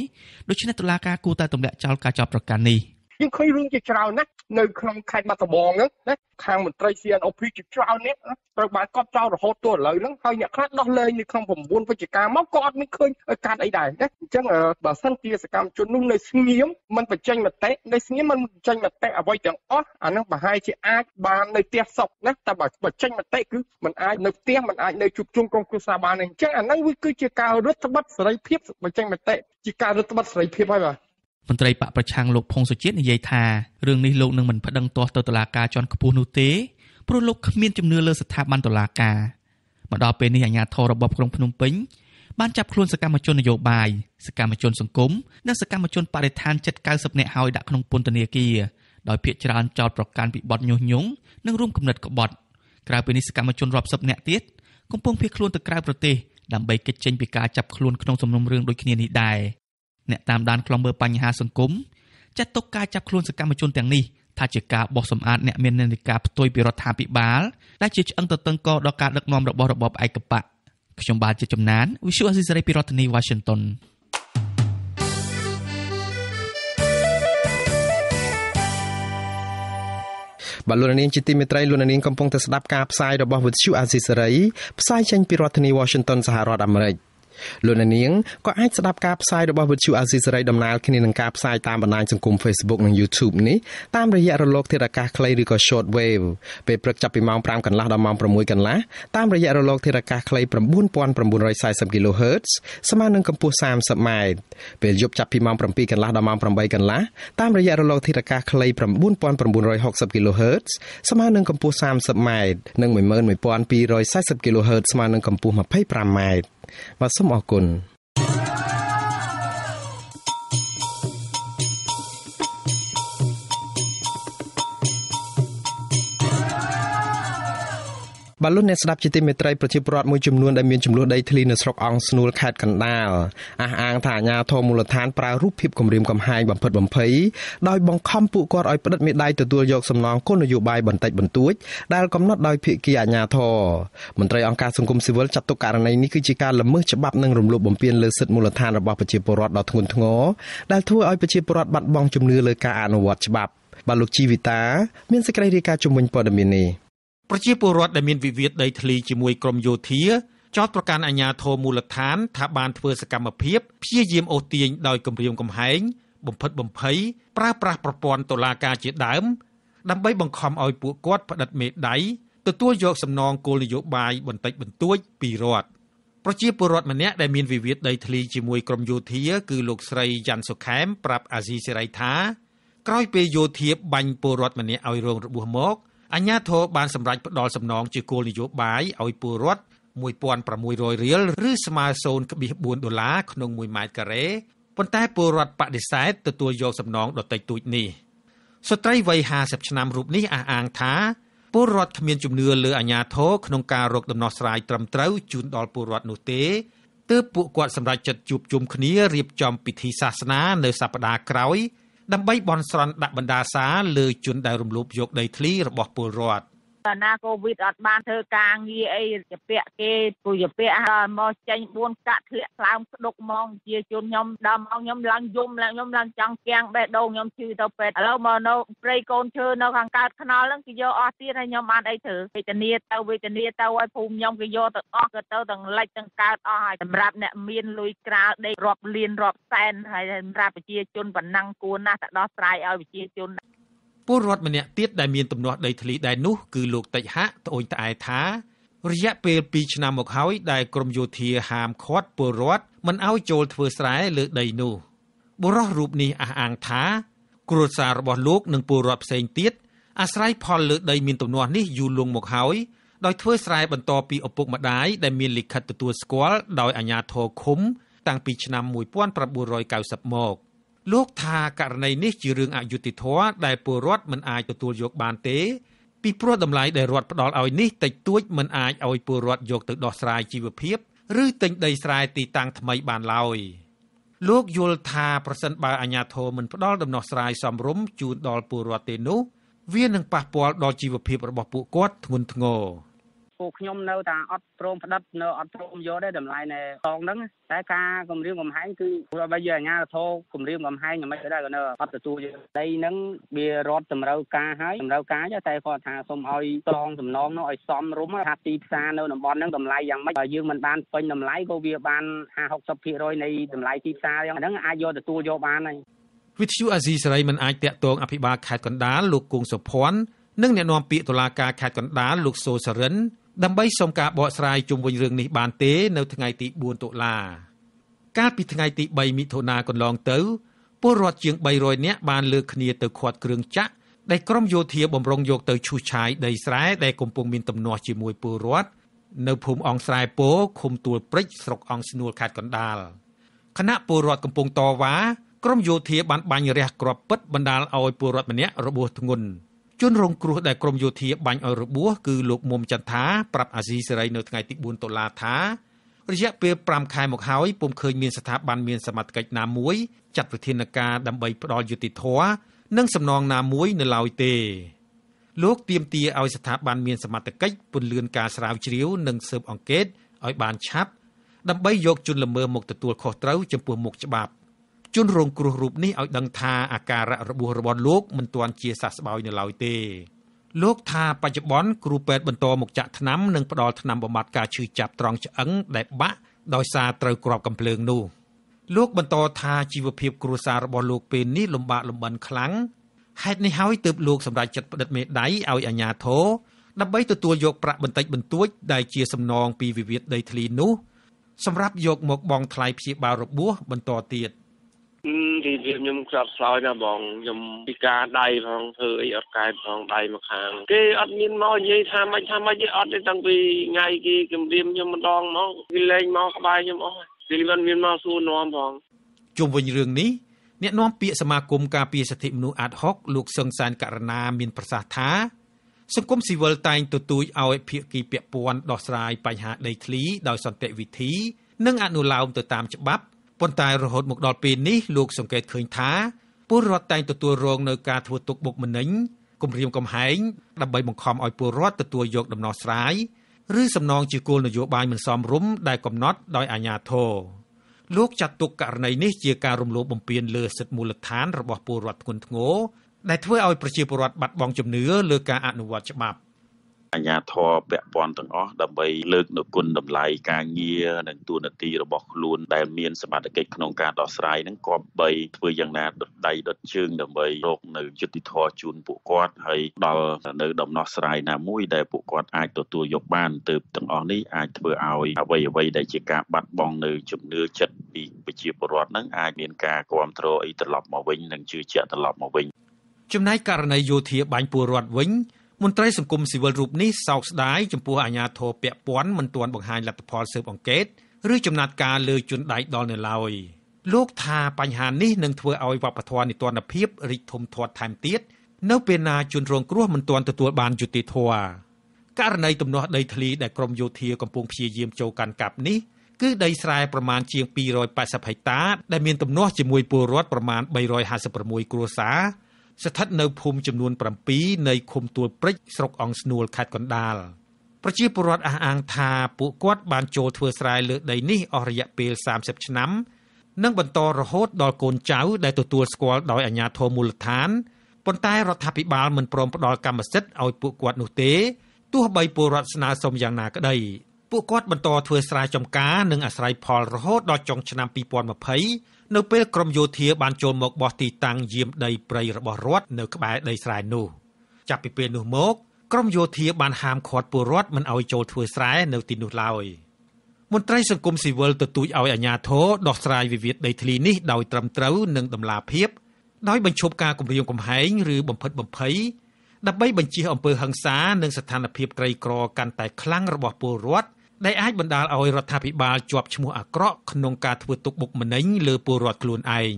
ដូច្នេះតុលាការគួរតែទម្លាក់ចោលការចោទប្រកាន់នេះ។ខ្ញុំឃើញរឿងជាច្រើនណាស់នៅក្នុងខេត្តបាត់ដំបងហ្នឹងណាខាងមន្ត្រី CNOP ជាច្រើនអ្នកត្រូវបានកត់ចោលរហូតទល់ឥឡូវហ្នឹងហើយអ្នកខ្លះដោះលែងនៅក្នុង9វិជ្ជការមកក៏អត់មានឃើញកាត់អីដែរណាអញ្ចឹងបើសិនជាសកម្មជននោះនៅស្ងៀមមិនបញ្ចេញមតិនៅស្ងៀមមិនបញ្ចេញមតិអ្វីទាំងអស់អាហ្នឹងប្រហែលជាអាចបាននៅផ្ទះសុខណាតែបើបញ្ចេញមតិគឺมันអាចនៅផ្ទះมันអាចនៅជួបជុំក្រុមគ្រួសារបានអញ្ចឹងអាហ្នឹងវាគឺជាការរឹតបន្តឹងសេរីភាពបញ្ចេញមតិជាការរឹតបន្តឹងសេរីភាពហើយបាទមន្ត្រីបកប្រឆាំងលោកផុងសុជាតិនិយាយថារឿងនេះលោកនឹងមិនប្តឹងទាស់ទៅតុលាការជាន់ខ្ពស់នោះទេព្រោះលោកគ្មានជំនឿលើស្ថាប័នតុលាការមកដល់ពេលនេះអាជ្ញាធររបបក្រុងភ្នំពេញ បានចាប់ខ្លួនសកម្មជននយោបាយសកម្មជនសង្គមនិងសកម្មជនបរិស្ថានជិត90នាក់ហើយដាក់ក្នុងពន្ធនាគារដោយភ្នាក់ច្រើនចោតប្រកាន់ពីបទញុះញង់និងរួមគំនិតក្បត់ក្រៅពីនេះសកម្មជនរាប់សិបនាក់ទៀតកំពុងភៀសខ្លួនទៅក្រៅប្រទេសដើម្បីគេចចេញពីការចាប់ខ្លួនក្នុងសំណុំរឿងដូចគ្នានេះដែរអ្នកតាមដានខ្លំមើលបញ្ហាសង្គមចាត់ទុកការចាប់ខ្លួនសកម្មជនទាំងនេះថាជាការបោះសម្អាតអ្នកមាននានាការផ្ទុយពីរដ្ឋាភិបាលដែលជាឆ្អឹងតតឹងកដល់ការដឹកនាំរបស់របបឯកបកខ្ញុំបាទជាចំណាន Visual Assisary ពីរដ្ឋធានី Washington បាទលោកនាងជាទីមេត្រីលោកនាងកំពុងតែស្ដាប់ការផ្សាយរបស់ Visual Assisary ផ្សាយចេញពីរដ្ឋធានី Washington សហរដ្ឋអាមេរិក។លោកអ្នកនាងក៏អាចស្ដាប់ការផ្សាយរបស់វិទ្យុអាស៊ីសេរីដំណើរគ្នានឹងការផ្សាយតាមបណ្ដាញសង្គម Facebook និង YouTube នេះតាមរយៈរលកធាតុអាកាសខ្លីឬក៏ Shortwave ពេលព្រឹកចាប់ពីម៉ោង5កន្លះដល់ម៉ោង6កន្លះតាមរយៈរលកធាតុអាកាសខ្លី9940 kHz ស្មើនឹងកម្ពស់ 30m ពេលយប់ចាប់ពីម៉ោង7កន្លះដល់ម៉ោង8កន្លះតាមរយៈរលកធាតុអាកាសខ្លី9960 kHz ស្មើនឹងកម្ពស់ 30m និង11240 kHz ស្មើនឹងកម្ពស់ 25m បាទសូមអរគុណ។បលុនអ្នកស្ដាប់ជាទីមេត្រីប្រជាពលរដ្ឋមួយចំនួនដែលមានចំនួនដីធ្លីនៅស្រុកអង្គស្នួលខេត្តកណ្ដាលអះអាងថាអាជ្ញាធរមូលដ្ឋានប្រើរូបភាពគំរាមកំហែងបំផិតបំភ័យដោយបង្ខំពួកគាត់ឲ្យផ្តិតមេដាយទទួលយកសំណងគោលនយោបាយបន្តិចបន្តួចដែលកំណត់ដោយភាគីអាជ្ញាធរមន្ត្រីអង្គការសង្គមស៊ីវិលចាត់ទុកករណីនេះគឺជាការល្មើសច្បាប់និងរំលោភបំពានលើសិទ្ធិមូលដ្ឋានរបស់ប្រជាពលរដ្ឋដ៏ធ្ងន់ធ្ងរដែលធ្វើឲ្យប្រជាពលរដ្ឋបាត់បង់ជំនឿលើការអនុវត្តច្បាប់បាទលោកជីវិតាមានសេចក្តីរាយការណ៍ជំនួយព័ត៌មាននេះប្រជាពលរដ្ឋដែលមានវិវាទដីធ្លីជាមួយក្រមយោធាចោទប្រកាន់អាជ្ញាធរមូលដ្ឋានថាបានធ្វើសកម្មភាពព្យាយាមអូសទាញដោយគំរាមកំហែង បំផិតបំភ័យប្រើប្រាស់ប្រព័ន្ធតុលាការជាដើម ដើម្បីបង្ខំឲ្យពួកគាត់ផ្តិតមេដៃទទួលយកសំណងគោលនយោបាយបន្តិចបន្តួចពីរដ្ឋប្រជាពលរដ្ឋម្នាក់ដែលមានវិវាទដីធ្លីជាមួយក្រមយោធាគឺលោកស្រីយ៉ាន់សុខែមប្រាប់អាស៊ីសេរីថាក្រោយពេលយោធាបាញ់ពលរដ្ឋម្នាក់ឲ្យរងរបួសមកអញ្ញាធរបានសម្រេចផ្ដល់សំណងជាគោលនយោបាយឲ្យពលរដ្ឋ1600រៀលឬស្មើ0.4ដុល្លារក្នុង1ម៉ែត្រការ៉េប៉ុន្តែពលរដ្ឋបដិសេធទទួលយកសំណងដតីទូចនេះស្ត្រីវ័យ50ឆ្នាំរូបនេះអះអាងថាពលរដ្ឋគ្មានជំនឿលើអាញាធរក្នុងការរកដំណោះស្រាយត្រឹមត្រូវជូនដល់ពលរដ្ឋនោះទេទើបពួកគាត់សម្រេចចិត្តជួបជុំគ្នារៀបចំពិធីសាសនានៅសប្តាហ៍ក្រោយដើម្បីបន់ស្រន់ដាក់បណ្ដាសាលើជនដែលរំលោភយកដីធ្លីរបស់ពលរដ្ឋកាលណាកូវីដអត់បានធ្វើការងារអីជាពាក់គេគូជាពាក់ដល់មកចេញ4កាក់ធ្លាក់ខ្លោមស្ដុកហ្មងជាជនខ្ញុំដល់មកខ្ញុំឡើងយំឡើងខ្ញុំឡើងចង់គាំងបេះដូងខ្ញុំជឿទៅពេទ្យឥឡូវមកនៅព្រៃកូនឈើនៅខាងកើតខ្នល់ហ្នឹងគេយកអស់ទៀតហើយខ្ញុំបានអីធ្វើវេទនាទៅវេទនាទៅឲ្យភូមិខ្ញុំគេយកទៅអស់ក៏ទៅទាំងលិចទាំងកើតអស់ហើយសម្រាប់អ្នកមានលុយក្រាលដេករាប់លានរាប់សែនហើយសម្រាប់ប្រជាជនប៉ុណ្ណឹងគួរណាស់តែដោះស្រាយឲ្យប្រជាជនពលរដ្ឋម្នាក់ទៀតដែលមានទំនាស់ដីធ្លីដែរនោះគឺលោកតិចហាក់ត្អូញត្អែថារយៈពេល2ឆ្នាំមកហើយដែលក្រមយោធាហាមឃាត់ពលរដ្ឋមិនឲ្យចូលធ្វើស្រែលើដីនោះបុរសរូបនេះអះអាងថាគ្រួសាររបស់លោកនិងពលរដ្ឋផ្សេងទៀតអាស្រ័យផលលើដីមានទំនាស់នេះយូរលង់មកហើយដោយធ្វើស្រែបន្តពីឪពុកម្ដាយដែលមានលិខិតទទួលស្គាល់ដោយអាជ្ញាធរឃុំតាំងពីឆ្នាំ1990មក។លោកថាករណីនេះជារឿងអយុត្តិធម៌ដែលពលរដ្ឋមិនអាចទទួលយកបានទេពីព្រោះតម្លៃដែលរដ្ឋផ្ដល់ឲ្យនេះតិចតួចមិនអាចឲ្យពលរដ្ឋយកទៅដោះស្រាយជីវភាព ឬទិញដីស្រែទីតាំងថ្មីបានឡើយលោកយល់ថា ប្រសិនបើអាជ្ញាធរមិនផ្ដល់ដំណោះស្រាយសមរម្យជូនដល់ពលរដ្ឋទេនោះវានឹងប៉ះពាល់ដល់ជីវភាពរបស់ពួកគាត់ធ្ងន់ធ្ងរពួកខ្ញុំនៅតែអត់ព្រមផ្តិតនៅអត់ព្រមយកដែរតម្លៃនៃតងហ្នឹងតែការគម្រាមកំហែងគឺព្រោះបើយើងអាញាធរគម្រាមកំហែងមិនក៏ដែរក៏នៅអត់ទទួលយើងដីហ្នឹងវារត់តម្រូវការហើយតម្រូវការតែគាត់ថាសូមឲ្យតងសំណងនោះឲ្យសមរម្យថាទីផ្សារនៅតំបន់ហ្នឹងតម្លៃយ៉ាងម៉េចបើយើងមិនបានពេញតម្លៃក៏វាបាន50 60%នៃតម្លៃទីផ្សារយ៉ាងហ្នឹងអាចយកទទួលយកបានហើយវិទ្យុអាស៊ីសេរីមិនអាចតាក់ទងអភិបាលខេត្តកណ្ដាលលោកគង់សុភ័ណ្ឌនិងអ្នកនាំពាក្យតុលាការខេត្តកណ្ដាលលោកសូសរិនដើម្បីសុំការបកស្រាយជុំវិញរឿងនេះបានទេនៅថ្ងៃទី4តុលាកាលពីថ្ងៃទី3មិថុនាកន្លងទៅពលរដ្ឋជាង300នាក់បានលើកគ្នាទៅខាត់គ្រឿងចាក់ដែលក្រុមយោធាបំរុងយកទៅឈូសឆាយដី ស្រែដែលកំពុងមានទំនាស់ជាមួយពលរដ្ឋនៅភូមិអងស្រែពោឃុំទួលព្រិចស្រុកអងស្នួលខេត្តកណ្ដាលគណៈពលរដ្ឋកំពុងតវ៉ាក្រុមយោធាបានបាញ់រះគ្រាប់ពិតបណ្ដាលឲ្យពលរដ្ឋម្នាក់របួសធ្ងន់ជនរងគ្រោះដែលក្រមយោធាបាញ់ឲ្យរបួសគឺលោកមុំចន្ទថាប្រាប់អាស៊ីសេរី នៅថ្ងៃទី4តុលាថារយៈពេល5ខែមកហើយពុំឃើញមានស្ថាប័នមានសមត្ថកិច្ចណាមួយចាត់វិធានការដើម្បីផ្ដល់យុត្តិធម៌និងសំណងណាមួយនៅឡើយទេលោកទៀមទាឲ្យស្ថាប័នមានសមត្ថកិច្ចពន្លឿនការស្រាវជ្រាវនិងស៊ើបអង្កេតឲ្យបានឆាប់ដើម្បីយកជនល្មើសមកទទួលខុសត្រូវចំពោះមុខច្បាប់ជនរងគ្រោះរូបនេះឲ្យដឹងថាអាការៈរបួសរបស់លោកមិនទាន់ជាសះស្បើយនៅឡើយទេលោកថាបច្ចុប្បន្នគ្រូពេទ្យបន្តមកចាក់ថ្នាំនិងផ្ដល់ថ្នាំបំបត្តិការឈឺចាប់ត្រង់ឆ្អឹងដែលបាក់ដោយសារត្រូវគ្រាប់កំភ្លើងនោះ លោកបន្តថាជីវភាពគ្រួសាររបស់លោកពេលនេះលំបាក លំបិនខ្លាំងហេតុនេះហើយទើបលោកសម្រេចចិត្តផ្តិតមេដៃឲ្យអាជ្ញាធរដើម្បីទទួលយកប្រាក់បន្តិចបន្តួចដែលជាសំណងពីវិវាទដីធ្លីនោះ សម្រាប់យក មកបង់ថ្លៃព្យាបាលរបួសបន្តទៀត។ជីវភាពខ្ញុំខ្សត់ខ្សោយណាបងខ្ញុំពិការដៃផងធ្វើអីអត់កែផងដៃមកខាងគេអត់មានមកនិយាយថាមិនថាមិនទេអត់ទេតាំងពីថ្ងៃគេគម្រាមខ្ញុំម្ដងមកគេលែងមកក្បែរខ្ញុំអស់គេមិនមានមកសួរនាំផងជុំវិញរឿងនេះអ្នកនាំពាក្យសមាគមការពារសិទ្ធិមនុស្សអាត់ហុកលោកសឹងសានករណាមាន ប្រសាសន៍ថាសង្គមស៊ីវិលតែងទទូចឲ្យភាគីពាក់ព័ន្ធដោះស្រាយបញ្ហាដីធ្លីដោយសន្តិវិធី និងអនុលោមទៅតាមច្បាប់ប៉ុន្តែរហូតមកដល់ពេលនេះលោកសង្កេតឃើញថាពលរដ្ឋតែងទទួលរងនៅការធ្វើទុកបុកម្នេញគំរាមកំហែង ដើម្បីបង្ខំឲ្យពលរដ្ឋទទួលយកដំណោះស្រាយឬសំណងជាគោលនយោបាយមិនសមរម្យដែលកំណត់ដោយអាជ្ញាធរលោកចាត់ទុកករណីនេះជាការរំលោភបំពានលើសិទ្ធិមូលដ្ឋានរបស់ពលរដ្ឋធ្ងន់ធ្ងរដែលធ្វើឲ្យប្រជាពលរដ្ឋបាត់បង់ជំនឿលើការអនុវត្តច្បាប់។អាជ្ញាធរពាក់ព័ន្ធទាំងអស់ដើម្បីលើកនូវគុណតម្លៃការងារនិងទួនាទីរបស់ខ្លួនដែលមានសមត្ថកិច្ចក្នុងការដោះស្រាយនឹងគប្បីធ្វើយ៉ាងណាដុតដៃដុតជើងដើម្បីរកនៅយុត្តិធម៌ជូនពួកគាត់ហើយដល់នៅដំណោះស្រាយណាមួយដែលពួកគាត់អាចទទួលយកបានទើបទាំងអស់នេះអាចធ្វើឲ្យអ្វីអ្វីដែលជាការបាត់បង់នៅជំនឿចិត្តពីប្រជាពលរដ្ឋនឹងអាចមានការគ្រប់គ្រងអីត្រឡប់មកវិញនិងជឿជាក់ត្រឡប់មកវិញ ចំណែកករណីយោធាបាញ់ពលរដ្ឋវិញមន្ត្រីសង្គមស៊ីវិលរូបនេះសោកស្ដាយចំពោះអាញាធរពពន់មិនទាន់បង្ហាញលទ្ធផលស៊ើបអង្កេតឬចំណាត់ការលើជនដៃដល់នៅឡើយលោកថាបញ្ហានេះនឹងធ្វើឲ្យវប្បធម៌និទានភាពរីកធំធាត់ថែមទៀតនៅពេលណា ជនរងគ្រោះមិនទាន់ទទួលបានយុត្តិធម៌ករណីទំនាស់ដីធ្លីដែលក្រមយោធាកំពុងព្យាយាមចូលកាន់កាប់នេះគឺដីស្រែប្រមាណជាង280ហិកតាដែលមានទំនាស់ជាមួយពលរដ្ឋប្រមាណ356គ្រួសារស្ថិតនៅភូមិចំនួន7នៃឃុំទួលព្រិចស្រុកអង្គស្នួលខេត្តកណ្ដាលប្រជាពលរដ្ឋអះអាងថាពួកគាត់បានចូលធ្វើស្រែលើដីនេះអស់រយៈពេល30ឆ្នាំនិងបន្តរហូតដល់កូនចៅដែលទទួលស្គាល់ដោយអាជ្ញាធរមូលដ្ឋានប៉ុន្តែរដ្ឋាភិបាលមិនព្រមផ្ដល់កម្មសិទ្ធិឲ្យពួកគាត់នោះទេទោះបីពលរដ្ឋស្នើសុំយ៉ាងណាក្តី ពួកគាត់បន្តធ្វើស្រែចម្ការនិងអាស្រ័យផលរហូតដល់ចុងឆ្នាំ2020នៅពេលក្រមយោធាបានចូលមកបោះទីតាំងយាមដីព្រៃរបស់រដ្ឋនៅក្បែរដីស្រែនោះចាប់ពីពេលនោះមកក្រមយោធាបានហាមឃាត់ពលរដ្ឋមិនឲ្យចូលធ្វើស្រែនៅទីនោះឡើយមន្ត្រីសង្គមស៊ីវិលទទូចឲ្យអាជ្ញាធរដោះស្រាយវិវាទដីធ្លីនេះដោយត្រឹមត្រូវនិងតម្លាភាពដោយបញ្ឈប់ការគំរាមកំហែងឬបំផិតបំភ័យដើម្បីបញ្ជៀសអំពើហិង្សានិងស្ថានភាពក្រីក្រកាន់តែខ្លាំងរបស់ពលរដ្ឋដែលអាចបណ្ដាលឲ្យរដ្ឋាភិបាលជាប់ឈ្មោះអាក្រក់ក្នុងការធ្វើទុកបុកម្នេញលើពលរដ្ឋខ្លួនឯង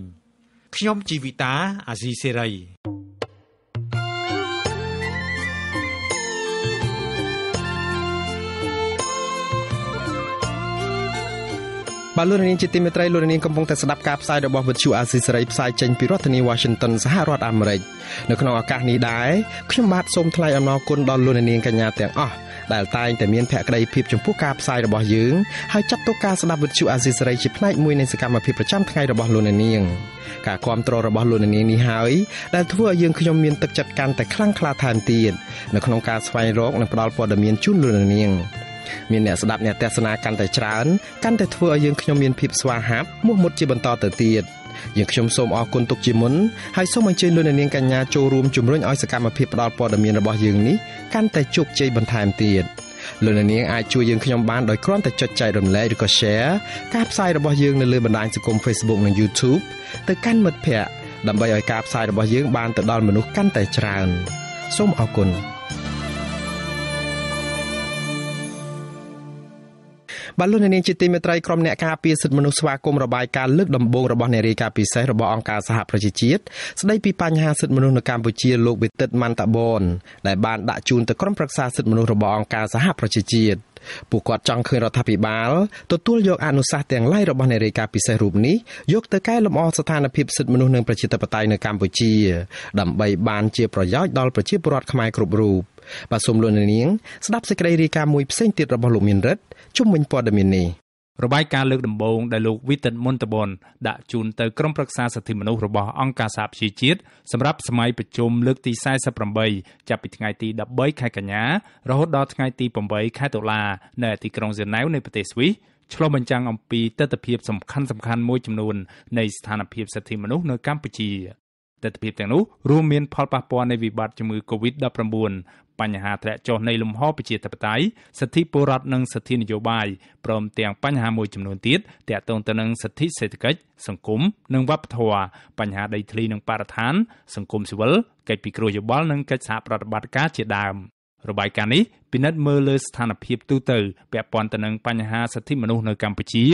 ខ្ញុំជីវិតាអាស៊ីសេរីបលរនាងជាទីមេត្រីលោកនាងកំពុងតែស្ដាប់ការផ្សាយរបស់វិទ្យុអាស៊ីសេរីផ្សាយចេញពីរដ្ឋធានី Washington សហរដ្ឋអាមេរិកនៅក្នុងឱកាសនេះដែរខ្ញុំបាទសូមថ្លែងអំណរគុណដល់លោកនាងកញ្ញាទាំងអស់ដែលតែងតែមានភក្ដីភាពចំពោះការផ្សាយរបស់យើងហើយចាត់ទុកការស្ដាប់វិទ្យុអាស៊ីសេរីជាផ្នែកមួយនៃសកម្មភាពប្រចាំថ្ងៃរបស់លោកនាងការគ្រប់គ្រងរបស់លោកនាងនេះហើយដែលធ្វើឲ្យយើងខ្ញុំមានទឹកចិត្តកាន់តែខ្លាំងក្លាថែមទៀតនៅក្នុងការស្វែងរកនិងផ្តល់ព័ត៌មានជូនលោកនាងមានអ្នកស្ដាប់អ្នកទេសនាកាន់តែច្រើនកាន់តែធ្វើឲ្យយើងខ្ញុំមានភាពស្វាហាប់មោះមុតជាបន្តទៅទៀត។យើងខ្ញុំសូមអរគុណទុកជាមុនហើយសូមអញ្ជើញលោកអ្នកនាងកញ្ញាចូលរួមជំរុញឲ្យសកម្មភាពផ្តល់ព័ត៌មានរបស់យើងនេះកាន់តែជោគជ័យបន្ថែមទៀតលោកអ្នកនាងអាចជួយយើងខ្ញុំបានដោយគ្រាន់តែចុចចែករំលែកឬក៏ Share ការផ្សាយរបស់យើងនៅលើបណ្ដាញសង្គម Facebook និង YouTube ទៅកាន់មិត្តភ័ក្តិដើម្បីឲ្យការផ្សាយរបស់យើងបានទៅដល់មនុស្សកាន់តែច្រើនសូមអរគុណ។បាទលោកនាងជាទីមេត្រីក្រុមអ្នកការពារសិទ្ធិមនុស្សស្វាគមន៍របាយការណ៍លើកដំបូងរបស់អ្នករាយការណ៍ពិសេសរបស់អង្គការសហប្រជាជាតិស្ដីពីបញ្ហាសិទ្ធិមនុស្សនៅកម្ពុជា លោកវិទិតម៉ាន់តាបនដែលបានដាក់ជូនទៅក្រុមប្រឹក្សាសិទ្ធិមនុស្សរបស់អង្គការសហប្រជាជាតិពួកគាត់ចង់ឃើញរដ្ឋាភិបាលទទួលយកអនុសាសន៍ទាំងឡាយរបស់អ្នករាយការណ៍ពិសេសរូបនេះយកទៅកែលម្អស្ថានភាពសិទ្ធិមនុស្សនិងប្រជាធិបតេយ្យនៅកម្ពុជាដើម្បីបានជាប្រយោជន៍ដល់ប្រជាពលរដ្ឋខ្មែរគ្រប់រូបបាទសូមលោកនាងស្ដាប់សេចក្តីរាយការណ៍មួយផ្សេងទៀតរបស់លោកមានរិទ្ធជំវិញព័ត៌មាននេះរបាយការណ៍លើកដំបូងដែលលោកវិទិតមន្តបុនដាក់ជូនទៅក្រុមប្រឹក្សាសិទ្ធិមនុស្សរបស់អង្គការសហប្រជាជាតិសម្រាប់សម័យប្រជុំលើកទី48ចាប់ពីថ្ងៃទី13ខែកញ្ញារហូតដល់ថ្ងៃទី8ខែតុលានៅទីក្រុងហ្សឺណែវនៃប្រទេសស្វីសឆ្លុះបញ្ចាំងអំពីទស្សនវិជ្ជាសំខាន់ៗមួយចំនួននៃស្ថានភាពសិទ្ធិមនុស្សនៅកម្ពុជាទិដ្ឋភាពទាំងនោះរួមមានផលប៉ះពាល់នៃវិបត្តិជំងឺ Covid-19 បញ្ហាធ្លាក់ចុះនៃលំហប្រជាធិបតេយ្យសិទ្ធិពលរដ្ឋនិងសិទ្ធិនយោបាយព្រមទាំងបញ្ហាមួយចំនួនទៀតទាក់ទងទៅនឹងសិទ្ធិសេដ្ឋកិច្ចសង្គមនិងវប្បធម៌បញ្ហាដីធ្លីនិងបរិស្ថាន សង្គមស៊ីវិលកិច្ចពិគ្រោះយោបល់និងកិច្ចសហប្រតិបត្តិការជាដើម។របាយការណ៍នេះពិនិត្យមើលលើស្ថានភាពទូទៅ ពាក់ព័ន្ធទៅនឹងបញ្ហាសិទ្ធិមនុស្សនៅកម្ពុជា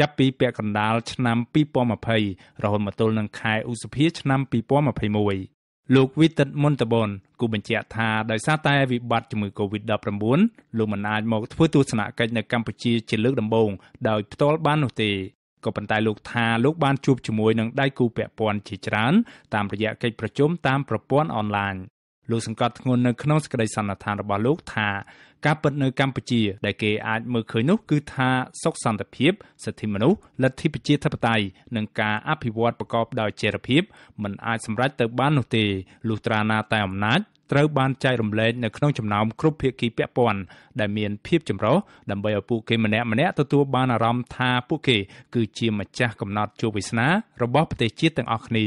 ចាប់ពីពាក់កណ្ដាលឆ្នាំ2020រហូតមកទល់នឹងខែឧសភាឆ្នាំ2021លោកវិទិតមន្តបនគូបញ្ជាក់ថាដោយសារតែវិបត្តិជំងឺ Covid-19 លោកមិនអាចមកធ្វើទស្សនកិច្ចនៅកម្ពុជាជាលើកដំបូងដោយផ្ទាល់បាននោះទេក៏ប៉ុន្តែលោកថាលោកបានជួបជាមួយនឹងដៃគូពាក់ព័ន្ធជាច្រើន តាមរយៈកិច្ចប្រជុំតាមប្រព័ន្ធអនឡាញលោកសង្កត់ធ្ងន់នៅក្នុងសេចក្តីសន្និដ្ឋានរបស់លោក ថា ការពិតនៅកម្ពុជា ដែលគេអាច មើលឃើញនោះគឺថាសុខសន្តិភាពសិទ្ធិមនុស្សលទ្ធិប្រជាធិបតេយ្យនិងការអភិវឌ្ឍប្រកបដោយចីរភាពមិនអាចសម្រេចទៅបាននោះទេលុះត្រាណាតែអំណាចត្រូវបានចែករំលែកនៅក្នុងចំណោមគ្រប់ភាគីពាក់ព័ន្ធដែលមានភាពចម្រុះដើម្បីឲ្យពួកគេម្នាក់ម្នាក់ទទួលបានអារម្មណ៍ថាពួកគេ គឺជាម្ចាស់កំណត់ជោគវាសនារបស់ប្រទេសជាតិទាំងអស់គ្នា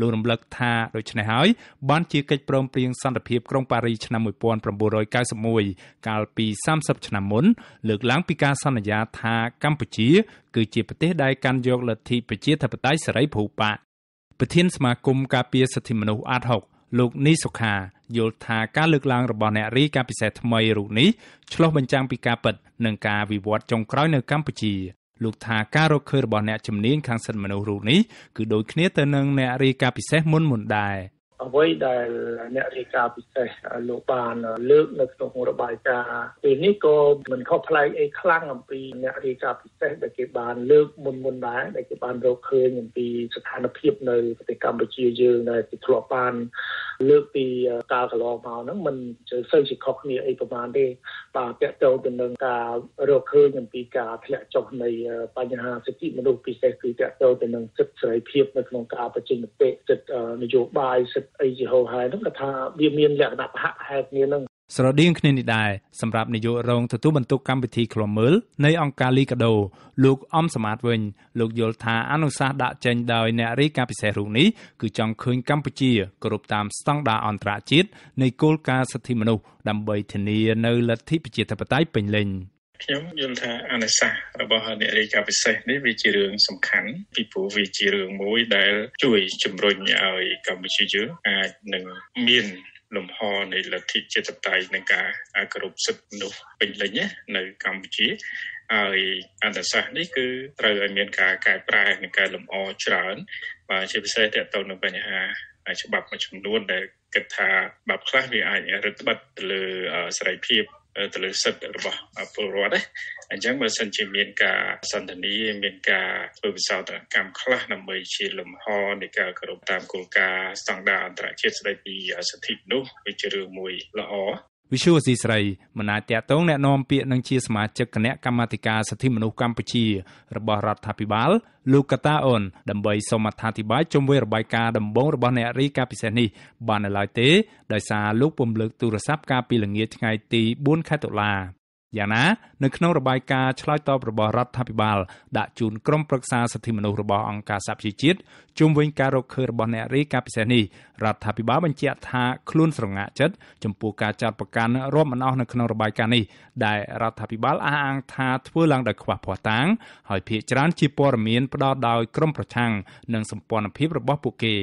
លោករំលឹកថាដូច្នេះហើយបានជាកិច្ចព្រមព្រៀងសន្តិភាពក្រុងប៉ារីសឆ្នាំ1991កាលពី30ឆ្នាំមុនលើកឡើងពីការសន្យា ថាកម្ពុជាគឺជាប្រទេស ដែលកាន់យកលទ្ធិប្រជាធិបតេយ្យសេរី ភូប៉ាប្រធានសមាគមការពារសិទ្ធិមនុស្សអាត6លោកនីសុខា យល់ថាការលើកឡើងរបស់អ្នករីកាពិសេសថ្មីរូបនេះឆ្លុះបញ្ចាំងពីការពិតនិងការវិវត្តចុងក្រោយនៅកម្ពុជាលោកថាការរកឃើញរបស់អ្នកជំនាញខាងសិទ្ធិមនុស្សរូបនេះគឺដូចគ្នាទៅនឹងអ្នករាយការណ៍ពិសេសមុនមុនដែរអ្វីដែលអ្នករាយការណ៍ពិសេសលោកបាន លើកនៅក្នុងរបាយការណ៍ពេលនេះក៏មិនខុសប្លែកអីខ្លាំងអំពីអ្នករាយការណ៍ពិសេសដែលគេបានលើកមុនមុនដែរដែលគេបានរកឃើញអំពីស្ថានភាព នៅប្រទេសកម្ពុជាយើងដែលគេធ្លាប់បានលើកពីកាលកន្លងមកហ្នឹងមិនសូវជាខុសគ្នាអីប្រហែលទេបាទតកតទៅនឹងការរកឃើញអំពីការធ្លាក់ចុះនៃបញ្ហាសិទ្ធិមនុស្សពិសេសគឺតកតទៅនឹងសិទ្ធិសេរីភាពនៅក្នុងការបញ្ចេញមតិសិទ្ធិនយោបាយសិទ្ធិអីជាហោហាយហ្នឹងគាត់ថាវាមានលក្ខណៈប្រហាក់ហេតុគ្នាហ្នឹងស្រដៀងគ្នានេះដែរសម្រាប់នាយករងទទួលបន្ទុកកម្មវិធីឃ្លាំមើលនៃអង្គការលីកាដូលោកអំសមត្ថវិញលោកយល់ថាអនុសាសន៍ដាក់ចេញដោយអ្នករាយការណ៍ពិសេសរូបនេះគឺចង់ឃើញកម្ពុជាគោរពតាមស្តង់ដារអន្តរជាតិនៃគោលការណ៍សិទ្ធិមនុស្សដើម្បីធានានៅលទ្ធិប្រជាធិបតេយ្យពេញលេញ។ខ្ញុំយល់ថាអនុសាសន៍របស់អ្នករាយការណ៍ពិសេសនេះវាជារឿងសំខាន់ពីព្រោះវាជារឿងមួយដែល ជួយជំរុញឲ្យកម្ពុជាយើងអាចនឹងមានលំហនៃលទ្ធិជាតិតៃនៃការអគោរពសិទ្ធិមនុស្សពេញលេញនៅកម្ពុជាហើយអន្តរសាសនេះគឺត្រូវឲ្យមានការកែប្រែនិងការលម្អច្រើនបាទជាពិសេសទាក់ទងនឹងបញ្ហាច្បាប់មួយចំនួនដែលគិតថាបាប់ខ្លះវាអាចរឹតបន្តឹងទៅលើសេរីភាពទៅលើសិទ្ធិរបស់ពលរដ្ឋណាអញ្ចឹងបើសិនជាមានការសន្ទនាមានការធ្វើវិសោធនកម្មខ្លះដើម្បីជាលំហនៃការគោរពតាមគោលការណ៍ស្តង់ដារអន្តរជាតិស្តីពីសិទ្ធិមនុស្សវាជារឿងមួយល្អវិសុវស៊ីស្រីមិនអាចតតងแนะនាំពាក្យនឹងជា សមាជិកគណៈកម្មាធិការសិទ្ធិមនុស្សកម្ពុជា របស់រដ្ឋាភិបាលលោកកតាអូនដើម្បីសូមអធិប្បាយជុំវិញរបាយការណ៍ដំបូងរបស់អ្នករីកាពិសេសនេះបាននៅឡើយទេដោយសារលោកពំលើកទូរស័ព្ទកាលពីល្ងាចថ្ងៃទី4ខែតុលាយ៉ាងណានៅក្នុងរបាយការណ៍ឆ្លើយតបរបស់រដ្ឋាភិបាលដាក់ជូនក្រុមប្រឹក្សាសិទ្ធិមនុស្សរបស់អង្គការសហប្រជាជាតិជុំវិញការរកឃើញរបស់អ្នករាយការណ៍ពិសេសនេះរដ្ឋាភិបាលបញ្ជាក់ថាខ្លួនស្រងាក់ចិត្តចំពោះការចាត់ប្រកាន់រួមអំណោះនៅក្នុងរបាយការណ៍នេះដែលរដ្ឋាភិបាលអះអាងថាធ្វើឡើងដោយខ្វះភ័ស្តុតាងហើយភាគច្រើនជាព័ត៌មានផ្ដល់ដោយក្រុមប្រឆាំងនិងសម្ព័ន្ធភាពរបស់ពួកគេ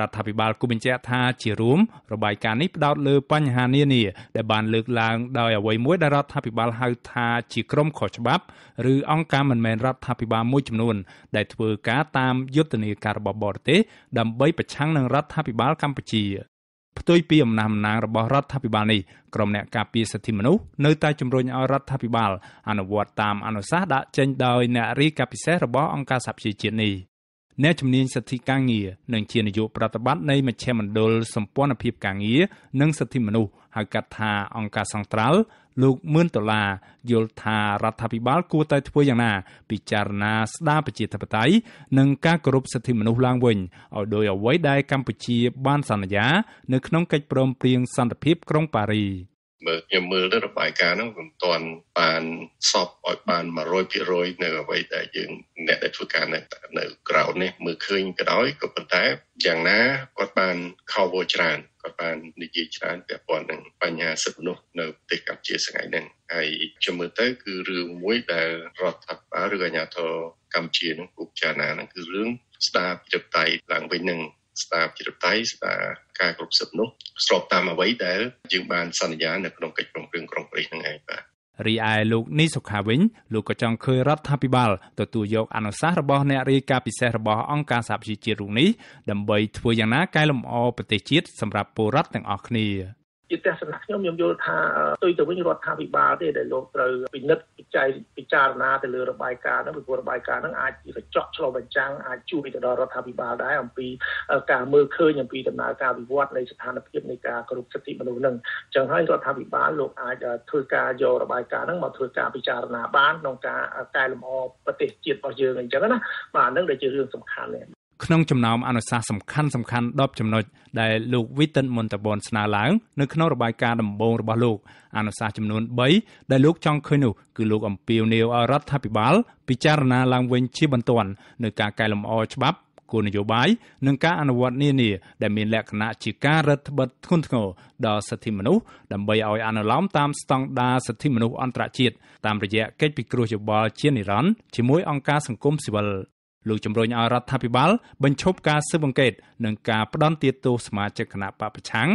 រដ្ឋាភិបាលគូបញ្ជាក់ថាជារួមរបាយការណ៍នេះផ្ដោតលើបញ្ហានានាដែលបានលើកឡើងដោយអ្វីមួយដែលរដ្ឋាភិបាលហៅថាជាក្រុមខុសច្បាប់ឬអង្គការមិនមែនរដ្ឋាភិបាលមួយចំនួនដែលធ្វើការតាមយុទ្ធនាការរបស់បរទេសដើម្បីប្រឆាំងនឹងរដ្ឋាភិបាលកម្ពុជាផ្ទុយពីអំណះអំណាងរបស់រដ្ឋាភិបាលនេះក្រុមអ្នកការពារសិទ្ធិមនុស្សនៅតែជំរុញឲ្យរដ្ឋាភិបាលអនុវត្តតាមអនុសាសន៍ដាក់ចេញដោយអ្នករាយការណ៍ពិសេសរបស់អង្គការសហប្រជាជាតិនេះ។អ្នកជំនាញសិទ្ធិការងារនិងជានាយកប្រតិបត្តិនៃមជ្ឈមណ្ឌលសម្ព័ន្ធភាពការងារនិងសិទ្ធិមនុស្សហៅកាត់ថាអង្គការសង្ត្រាល់លោកមឿនដុល្លារយល់ថារដ្ឋាភិបាលគួរតែធ្វើយ៉ាងណា ពិចារណាស្ដារប្រជាធិបតេយ្យនិងការគោរពសិទ្ធិមនុស្សឡើងវិញឲ្យដោយអ្វីដែលកម្ពុជាបានសន្យានៅក្នុងកិច្ចព្រមព្រៀងសន្តិភាពក្រុងប៉ារីសមើលខ្ញុំមើលទៅរបាយការណ៍ហ្នឹងមិនទាន់បានសពឲ្យបាន100%នៅអ្វីដែលយើងអ្នកដែលធ្វើការនៅនៅក្រៅនេះមើលឃើញក៏ដោយក៏ប៉ុន្តែយ៉ាងណាគាត់បាន cover ច្រើនគាត់បាននិយាយច្រើនពាក់ព័ន្ធនឹងបញ្ហាសិទ្ធិមនុស្សនៅប្រទេសកម្ពុជាថ្ងៃនេះហើយខ្ញុំមើលទៅគឺរឿងមួយដែលរដ្ឋាភិបាលឬអាជ្ញាធរកម្ពុជានឹងគូពិចារណាហ្នឹងគឺរឿងស្ដារប្រជាធិបតេយ្យឡើងវិញនឹងស្ដារជាតិតៃស្ដារការគ្រប់សិទ្ធិនោះស្រប តាមអ្វីដែលយើងបានសន្យានៅក្នុងកិច្ចព្រមព្រៀងក្រុងប៉ារីសហ្នឹងឯងបាទរីឯលោកនីសុខាវិញលោកក៏ចង់ឃើញរដ្ឋាភិបាលទទួលយកអនុសាសន៍របស់អ្នករាយការណ៍ពិសេសរបស់អង្គការសហប្រជាជាតិរូបនេះដើម្បីធ្វើយ៉ាងណាកែលម្អប្រទេសជាតិសម្រាប់ពលរដ្ឋទាំងអស់គ្នាជាទស្សនៈខ្ញុំខ្ញុំយល់ថាផ្ទុយទៅវិញរដ្ឋាភិបាលទេដែលលោកត្រូវពិនិត្យច័យពិចារណាទៅលើរបាយការណ៍ហ្នឹងពីព្រោះរបាយការណ៍ហ្នឹងអាចកញ្ចក់ឆ្លុះបញ្ចាំងអាចជួយទៅដល់រដ្ឋាភិបាលដែរអំពី ការមើលឃើញអំពីដំណើរការវិវត្តនៃស្ថានភាពនៃការគ្រប់សិទ្ធិមនុស្សហ្នឹងអញ្ចឹងហើយរដ្ឋាភិបាលលោកអាចធ្វើការយករបាយការណ៍ហ្នឹងមកធ្វើការពិចារណាបានក្នុងការកែលម្អប្រទេសជាតិរបស់យើងអញ្ចឹងណាបាទហ្នឹងដែលជារឿងសំខាន់ក្នុងចំណោមអនុសាសន៍សំខាន់សំខាន់10ចំណុចដែលលោកវីតិនមន្តបនស្នើឡើងនៅក្នុងរបាយការណ៍ដំបូងរបស់លោកអនុសាសន៍ចំនួន3ដែលលោកចង់ឃើញនោះគឺលោកអំពាវនាវឲ្យរដ្ឋាភិបាលពិចារណាឡើងវិញជាបន្ទាន់នៅការកែលម្អច្បាប់គោលនយោបាយនិងការអនុវត្តនានាដែលមានលក្ខណៈជាការរឹតបន្តឹងធ្ងន់ធ្ងរដល់សិទ្ធិមនុស្សដើម្បីឲ្យអនុលោមតាមស្តង់ដារសិទ្ធិមនុស្សអន្តរជាតិតាមរយៈកិច្ចពិគ្រោះយោបល់ជានិរន្តរ៍ជាមួយអង្គការសង្គមស៊ីវិលលោកជំរុញឲ្យរដ្ឋាភិបាលបញ្ឈប់ការស៊ើបអង្កេតនិងការបដិសេធទោសសមាជិកគណៈបពប្រឆាំង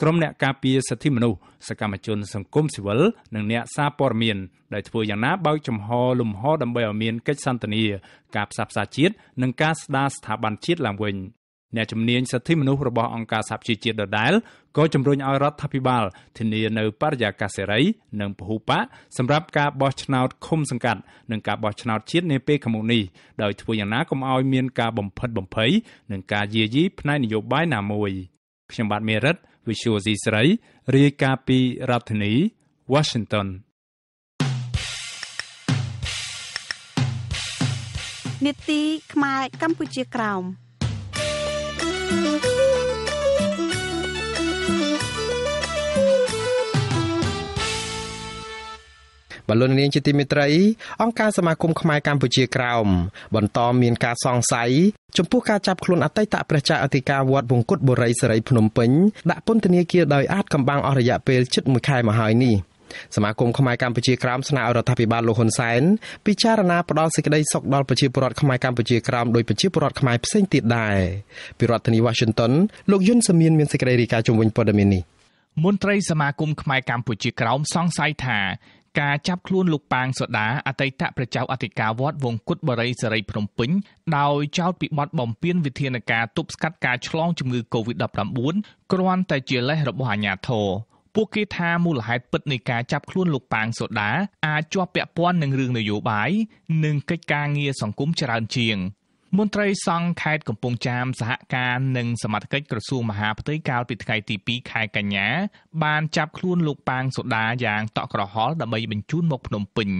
ក្រុមអ្នកការពារសិទ្ធិមនុស្សសកម្មជន សង្គមស៊ីវិលនិងអ្នកសារព័ត៌មានដែលធ្វើយ៉ាងណាបើកចំហលំហដើម្បីឲ្យមានកិច្ចសន្ទនាការផ្សះផ្សាជាតិនិងការស្ដារស្ថាប័នជាតិឡើងវិញ។អ្នកជំនាញសិទ្ធិមនុស្សរបស់អង្គការសហប្រជាជាតិដដែលក៏ជំរុញឲ្យរដ្ឋាភិបាលធានានៅបរិយាកាសសេរី និងពហុបកសម្រាប់ការបោះឆ្នោតឃុំសង្កាត់ និងការបោះឆ្នោតជាតិនាពេលខាងមុខនេះដោយធ្វើយ៉ាងណាកុំឲ្យមានការបំផិតបំភ័យនិងការយាយីផ្នែកនយោបាយណាមួយខ្ញុំបាទមេរិត Visual C ស្រីរាយការណ៍ពីរដ្ឋធានី Washington នេតិខ្មែរកម្ពុជាក្រោមបលូននាងជាទីមេត្រី អង្គការសមាគមខ្មែរកម្ពុជាក្រោមបន្តមានការសង្ស័យចំពោះការចាប់ខ្លួនអតីតព្រះចៅអធិការវត្តវង្គត់បុរីសេរីភ្នំពេញដាក់ពន្ធនាគារដោយអាចកំបាំងអស់រយៈពេលជិត1ខែមកហើយនេះ។សមាគមខ្មែរកម្ពុជាក្រោមស្នើឲ្យរដ្ឋាភិបាលលោកហ៊ុនសែនពិចារណាផ្តល់សេចក្តីសុខដល់ប្រជាពលរដ្ឋខ្មែរកម្ពុជាក្រោមដោយប្រជាពលរដ្ឋខ្មែរផ្សេងទៀតដែរពីរដ្ឋធានី Washington លោកយុនសាមៀនមានសេចក្តីរាយការណ៍ជំវិញព័ត៌មាននេះមន្ត្រីសមាគមខ្មែរកម្ពុជាក្រោមសង្ស័យថាការចាប់ខ្លួនលោកប៉ាងសូដា អតីតប្រជៅអធិការវត្តវង្គត់បរិយសេរីភ្នំពេញដោយចោទពីបទបំពានវិធានការទប់ស្កាត់ការឆ្លងជំងឺ Covid-19 គ្រាន់តែជាលេសរបស់អាជ្ញាធរពួកគេថាមូលហេតុពិតនៃការចាប់ខ្លួនលោកប៉ាងសូដា អាចជាប់ពាក់ព័ន្ធនឹងរឿងនយោបាយនិងកិច្ចការងារសង្គមច្រើនជាងមន្ត្រីសង្ខេតកំពង់ចាមសហការនិងសមាជិកក្រសួងមហាផ្ទៃកាលពីថ្ងៃទី2ខែកញ្ញាបានចាប់ខ្លួនលោកប៉ាងសូដាយ៉ាងតក់ក្រហល់ដើម្បីបញ្ជូនមកភ្នំពេញ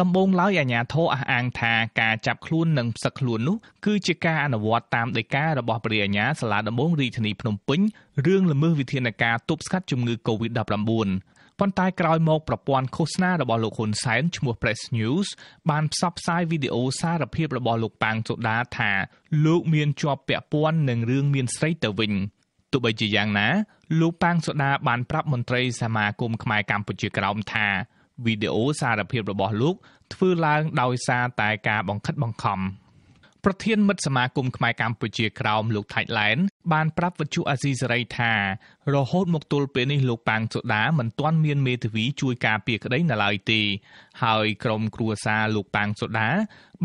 ដំបូងឡើយអាញាធរអះអាងថាការចាប់ខ្លួននិងផ្សឹកខ្លួននោះគឺជាការអនុវត្តតាមដីការបស់ព្រះអាញាសាលាដំបងរាជធានីភ្នំពេញរឿងល្មើសវិធានការទប់ស្កាត់ជំងឺ Covid-19 ប៉ុន្តែក្រោយមកប្រព័ន្ធឃោសនារបស់លោកហ៊ុនសែនឈ្មោះ Press News បានផ្សព្វផ្សាយវីដេអូសារភាពរបស់លោកប៉ាងសូដាថាលោកមានជាប់ពាក់ព័ន្ធនឹងរឿងមានស្រីទៅវិញទោះបីជាយ៉ាងណាលោកប៉ាងសូដាបានប្រាប់មន្ត្រីសមាគមខ្មែរកម្ពុជាក្រោមថាវីដេអូសារភាពរបស់លោក ធ្វើឡើងដោយសារតែការបង្ខិតបង្ខំប្រធានមិត្តសមាគមខ្មែរកម្ពុជាក្រោមលោកថៃឡែនបានប្រាប់វិទ្យុអាស៊ីសេរីថារហូតមកទល់ពេលនេះលោកប៉ាងសូដាមិនទាន់មានមេធាវីជួយការពារក្តីនៅឡើយទេ ហើយក្រុមគ្រួសារលោកប៉ាងសូដា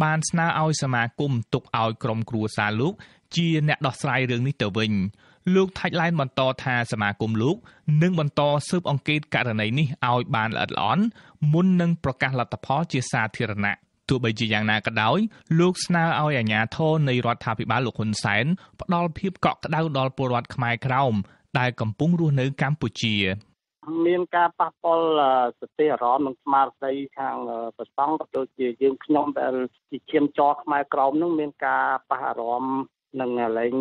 បានស្នើឲ្យសមាគមទុកឲ្យក្រុមគ្រួសារលោកជាអ្នកដោះស្រាយរឿងនេះទៅវិញ។លោកថាច់ឡែនបន្ត ថាសមាគមលោកនឹងបន្តស៊ើបអង្កេតករណីនេះឲ្យបានល្អិតល្អន់មុននឹងប្រកាសលទ្ធផលជាសាធារណៈទោះបីជាយ៉ាងណាក៏ដោយ លោកស្នើឲ្យអាជ្ញាធរនៃរដ្ឋាភិបាលលោកហ៊ុនសែន ផ្ដល់ភាពកក់ក្ដៅដល់ពលរដ្ឋខ្មែរក្រោមដែលកំពុងរស់នៅកម្ពុជា មានការប៉ះពាល់សតិអារម្មណ៍និងស្មារតីខាងប្រសង់ក៏ដូចជាយើងខ្ញុំដែលជាឈាមចរខ្មែរក្រមនឹងមានការប៉ះអារម្មណ៍នឹងឡើង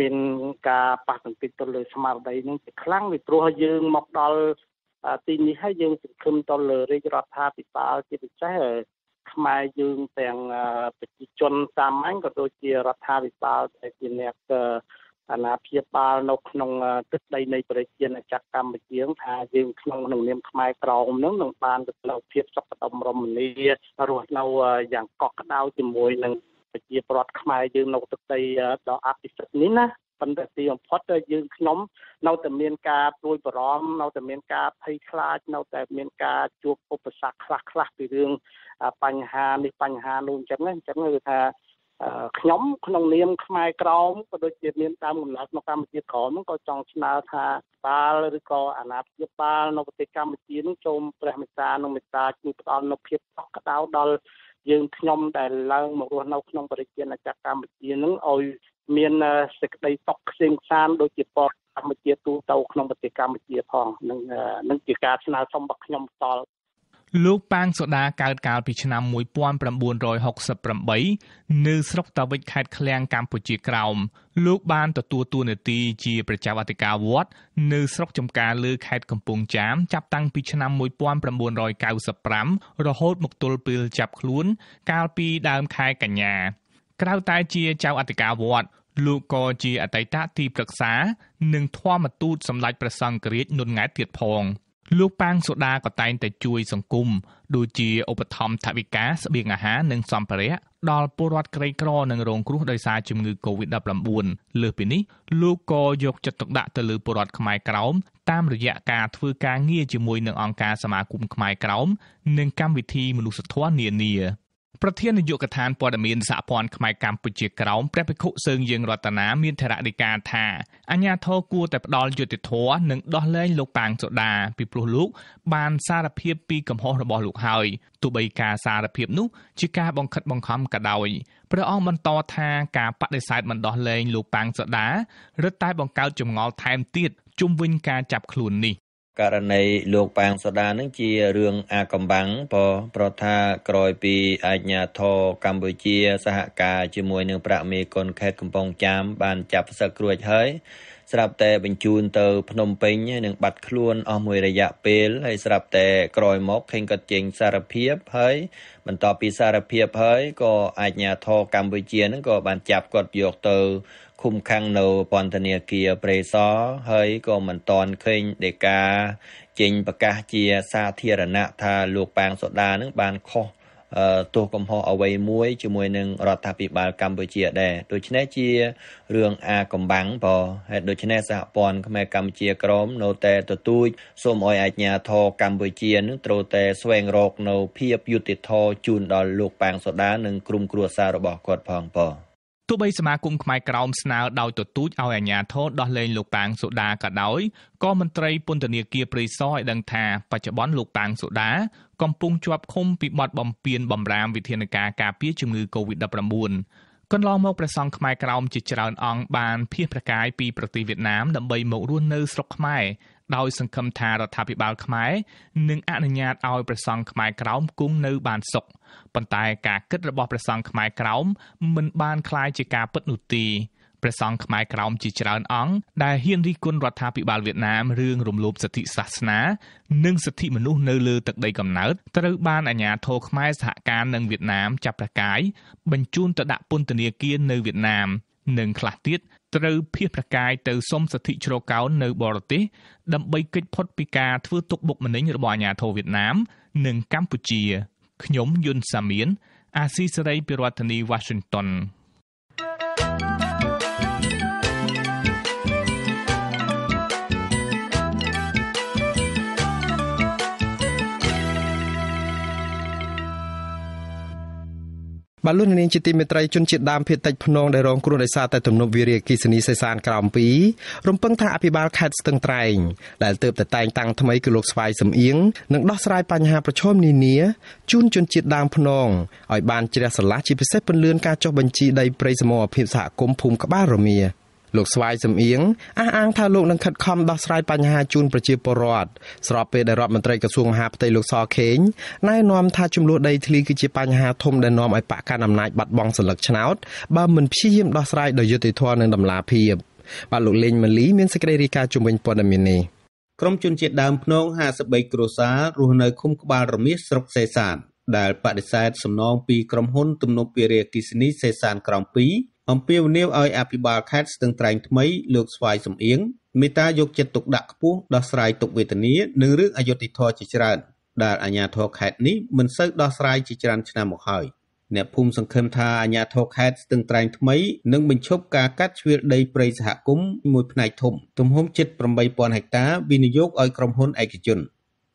មានការប៉ះទង្គិចទៅលើស្មារតីនឹងជាខ្លាំងពីព្រោះយើង មកដល់ទីនេះហើយយើងសង្ឃឹមទៅលើរាជរដ្ឋាភិបាលជាពិសេសខ្មែរយើងទាំងប្រជាជនសាមញ្ញក៏ដូចជារដ្ឋាភិបាលដែលជាអ្នកអាណាព្យាបាលនៅក្នុងទឹកដីនៃប្រជាជនចក្រកម្ពុជាថាយើងក្នុងក្នុងនាមខ្មែរក្រមនឹងនឹងបានទទួលភាពសុខដុមរមនារស់នៅយ៉ាងកក់ក្ដៅជាមួយនឹងប្រជាប្រដ្ឋខ្មែរយើង នៅទឹកដីដ៏អភិសិទ្ធនេះណាប៉ុន្តែទីបំផុតយើងខ្ញុំ នៅតែមានការព្រួយបារម្ភនៅតែមានការភ័យខ្លាច នៅតែមានការជួបឧបសគ្គខ្លះខ្លះពីរឿងបញ្ហានេះបញ្ហានោះអញ្ចឹងណាអញ្ចឹងគឺថាខ្ញុំ ក្នុងនាម ខ្មែរក្រមក៏ដូចជា មាន តាមកំណត់នៅកម្ពុជាក្រមហ្នឹងក៏ចង់ស្នើថាបាលឬក៏អាណាព្យាបាលនៅប្រទេសកម្ពុជានឹងចូលព្រះមេត្តានិងមេត្តាជួយផ្ដល់នូវភាពកក់ក្ដៅដល់យើងខ្ញុំដែលឡើងមករស់នៅក្នុងប្រទេសជាតិអាចារ្យកម្ពុជានឹងឲ្យមានសេចក្តីសុខខ្សែងសានដូចជាពតកម្ពុជាទូទៅក្នុងប្រទេសកម្ពុជាផងនឹងនឹងជាការស្នើសុំរបស់ខ្ញុំតល់លោកប៉ាងសូដាកើតកាលពីឆ្នាំ1968នៅ ស្រុកតាវិចខេត្តឃ្លៀងកម្ពុជាក្រោមលោកបានទទួលតួនាទី ជាប្រជាវត្តិការវត្តនៅស្រុកចំការលើខេត្តកំពង់ចាមចាប់តាំងពីឆ្នាំ1995រហូតមកទល់ពេលចាប់ខ្លួនកាលពីដើមខែកញ្ញាក្រៅតែជាចៅអធិការវត្តលោកក៏ជាអតីតទីប្រឹក្សានិងធម្មទូតសម្ដេចព្រះសង្ឃរាជនុនង៉ែតទៀតផង។លោកប៉ាងសូដាក៏តែងតែជួយសង្គមដូចជាឧបត្ថម្ភថវិកាស្បៀងអាហារនិងសម្ភារៈដល់ពលរដ្ឋក្រីក្រនិងរងគ្រោះដោយសារជំងឺ Covid-19 លើសពីនេះលោកក៏យកចិត្តទុកដាក់ទៅលើពលរដ្ឋខ្មែរក្រោមតាមរយៈការធ្វើការងារជាមួយនឹងអង្គការសមាគមខ្មែរក្រោមនិងកម្មវិធីមនុស្សធម៌នានា។ប្រធាននាយកដ្ឋានព័ត៌មានសហព័ន្ធខ្មែរកម្ពុជាក្រោមព្រះភិក្ខុសើងយើងរតនាមានធរណីកាថាអញ្ញាធរគួរតែផ្ដាល់យុតិធធនិងដោះលែងលោកប៉ាងសូដាពីព្រោះលោកបានសារភាពពីកំហុសរបស់លោកហើយទោះបីការសារភាពនោះជាការបង្ខិតបង្ខំក៏ដោយព្រះអង្គបន្តថាការបដិសេធមិនដោះលែងលោកប៉ាងសូដារឹតតែបង្កើតចម្ងល់ថែមទៀតជុំវិញការចាប់ខ្លួននេះករណីលោកប៉ាងសដានឹងជា រឿងអាកំបាំងពប្រថាក្រោយពីអាជ្ញាធរកម្ពុជាសហការជាមួយនឹងប្រាក់មេគុនខេត្តកំពង់ចាមបានចាប់ផ្សឹករួចហើយស្រាប់តែបញ្ជូនទៅភ្នំពេញហើយនឹងបាត់ខ្លួនអស់មួយរយៈពេលហើយស្រាប់តែក្រោយមកឃើញគាត់ចេញសារភាពហើយ បន្ទាប់ពីសារភាពហើយក៏អាជ្ញាធរកម្ពុជានឹងក៏ បានចាប់គាត់យកទៅឃុំខាំងនៅពន្ធនាគារព្រៃសរហើយក៏មិនតន់ឃើញដេកាចេញប្រកាសជាសាធារណៈថាលោកប៉ាងសូដានឹងបានខុសទោះកំហុសអ្វីមួយជាមួយនឹងរដ្ឋាភិបាលកម្ពុជាដែរដូច្នេះជារឿងអាកំបាំងបើហេតុដូច្នេះសហព័ន្ធខ្មែរកម្ពុជាក្រមនៅតែទទូចសូមឲ្យអាជ្ញាធរកម្ពុជានឹងត្រូវតែស្វែងរកនៅភាពយុត្តិធម៌ជូនដល់លោកប៉ាងសូដានិងក្រុមគ្រួសាររបស់គាត់ផងបើទោះបីសមាគមខ្មែរក្រោមស្នើដោយទទូចឲ្យអាជ្ញាធរដោះលែងលោកប៉ាងសូដាក៏ដោយក៏មន្ត្រីពន្ធនាគារព្រៃសរឲ្យដឹងថា បច្ចុប្បន្នលោកប៉ាងសូដាកំពុងជាប់ឃុំពីបទបំពានបំរាមវិធានការការពារជំងឺ Covid-19 កន្លងមកព្រះសង្ឃខ្មែរក្រោមជាច្រើនអង្គបានភៀសប្រកាយពីប្រទេសវៀតណាមដើម្បីមករស់នៅស្រុកខ្មែរដោយសង្ឃឹមថារដ្ឋាភិបាល ខ្មែរនឹងអនុញ្ញាតឲ្យប្រសង់ខ្មែរក្រោមគង់នៅបានសុខប៉ុន្តែការគិតរបស់ប្រសង់ខ្មែរក្រោមមិនបានคล้ายជាការពិតនោះទេព្រះសង្ឃខ្មែរក្រោមជាច្រើនអង្គដែលហ៊ានរិះគន់រដ្ឋាភិបាលវៀតណាមរឿងរំលោភសិទ្ធិសាសនា និងសិទ្ធិមនុស្សនៅលើទឹកដីកំណើតត្រូវបានអាជ្ញាធរខ្មែរសហការនឹងវៀតណាមចាប់ប្រកាយបញ្ជូនទៅដាក់ពន្ធនាគារនៅវៀតណាមនិងខ្លះទៀតត្រូវភៀសប្រកាយទៅ សុំសិទ្ធិជ្រកកោននៅ បរទេសដើម្បីគេចផុត ពីការធ្វើទុកបុកម្នេញរបស់អាជ្ញាធរវៀតណាមនិងកម្ពុជាខ្ញុំយុនសាមៀនអាស៊ីសេរីពីរដ្ឋធានី Washington បាទលោកនាងជាទីមេត្រីជនជាតិដើមភាគតិចភ្នងដែលរងគ្រោះដោយសារតែទំនប់វារីអគ្គិសនីសេសានក្រោម2រំពឹងថាអភិបាលខេត្តស្ទឹងត្រែងដែលទើបតែតែងតាំងថ្មីគឺលោកស្វាយសំអៀងនឹងដោះស្រាយបញ្ហាប្រឈមនានាជូនជនជាតិដើមភ្នងឲ្យបានជ្រះស្រឡះជាពិសេសពន្លឿនការចុះបញ្ជីដីព្រៃសមរភាពសហគមន៍ភូមិក្បាលរមៀលោកស្វាយសំអៀងអះអាងថាលោកនឹងខិតខំដោះស្រាយបញ្ហាជូនប្រជាពលរដ្ឋស្របពេលដែលរដ្ឋមន្ត្រីក្រសួងមហាផ្ទៃលោកសខេងណែនាំថាចំនួនដីធ្លីគឺជាបញ្ហាធំដែលនាំឲ្យបកកណ្ដាលអំណាចបាត់បង់សិលឹកឆ្នោតបើមិនព្យាយាមដោះស្រាយដោយយុត្តិធម៌និងតម្លាភាពបាទលោកលេងម៉ាលីមានសេចក្តីរាយការណ៍ជំនាញព័ត៌មាននេះក្រុមជនជាតិដើមភ្នង53គ្រួសាររស់នៅឃុំក្បាលរមៀសស្រុកសេសាន ដែលបដិសេធសំណងពីក្រុមហ៊ុនទំនប់ពារីអកិសនីសេសានក្រំ2អំពាវនាវឲ្យអភិបាលខេត្តស្ទឹងត្រែងថ្មីលើកស្វាយសំអៀងមេត្តាយកចិត្តទុកដាក់ខ្ពស់ដោះស្រាយទុកវេទនានិងរឿងអយុត្តិធម៌ជាច្រើនដែលអាជ្ញាធរខេត្តនេះមិនសូវដោះស្រាយជាច្រើនឆ្នាំមកហើយអ្នកភូមិសង្ឃឹមថាអាជ្ញាធរខេត្តស្ទឹងត្រែងថ្មីនឹងបញ្ឈប់ការកាត់ជ្រៀលដីព្រៃសហគមន៍មួយផ្នែកធំទំហំជិត8000ហិកតាវិនិយោគឲ្យក្រុមហ៊ុនឯកជន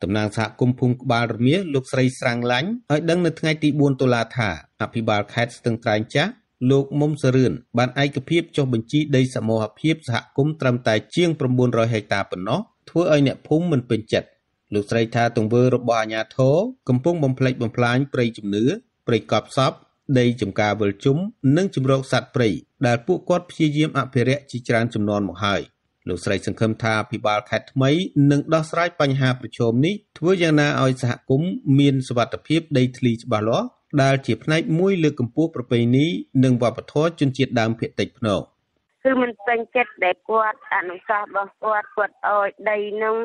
តំណាងសហគមន៍ភូមិក្បាលរមៀលលោកស្រីស្រាំងឡាញ់ឲ្យដឹងនៅថ្ងៃទី4តុលាថាអភិបាលខេត្តស្ទឹងត្រែងចាស់លោកមុំសរឿនបានឯកភាពចុះបញ្ជីដីសមរភាពសហគមន៍ត្រឹមតែ ជាង900ហិកតាប៉ុណ្ណោះធ្វើឲ្យអ្នកភូមិមិនពេញចិត្តលោកស្រីថាទង្វើរបស់អាជ្ញាធរកំពុងបំផ្លិចបំផ្លាញព្រៃជំនឿព្រៃកប់សពដីចំការវិលជុំនិងជំរកសត្វព្រៃដែលពួកគាត់ព្យាយាមអភិរក្សជាច្រើនចំនួនមកហើយលោកស្រីសង្ឃឹមថាភិបាលខេត្តថ្មីនឹងដោះស្រាយបញ្ហាប្រឈមនេះធ្វើយ៉ាងណាឲ្យសហគមន៍មានសុវត្ថិភាព ដីធ្លីច្បាស់លាស់ដែលជាផ្នែកមួយលើកកម្ពស់ប្រពៃណីនិងវប្បធម៌ជនជាតិដើមភាគតិចភ្នំគឺមិនពេញចិត្តដែលគាត់អនុសាសន៍របស់គាត់គាត់អោយដីនឹង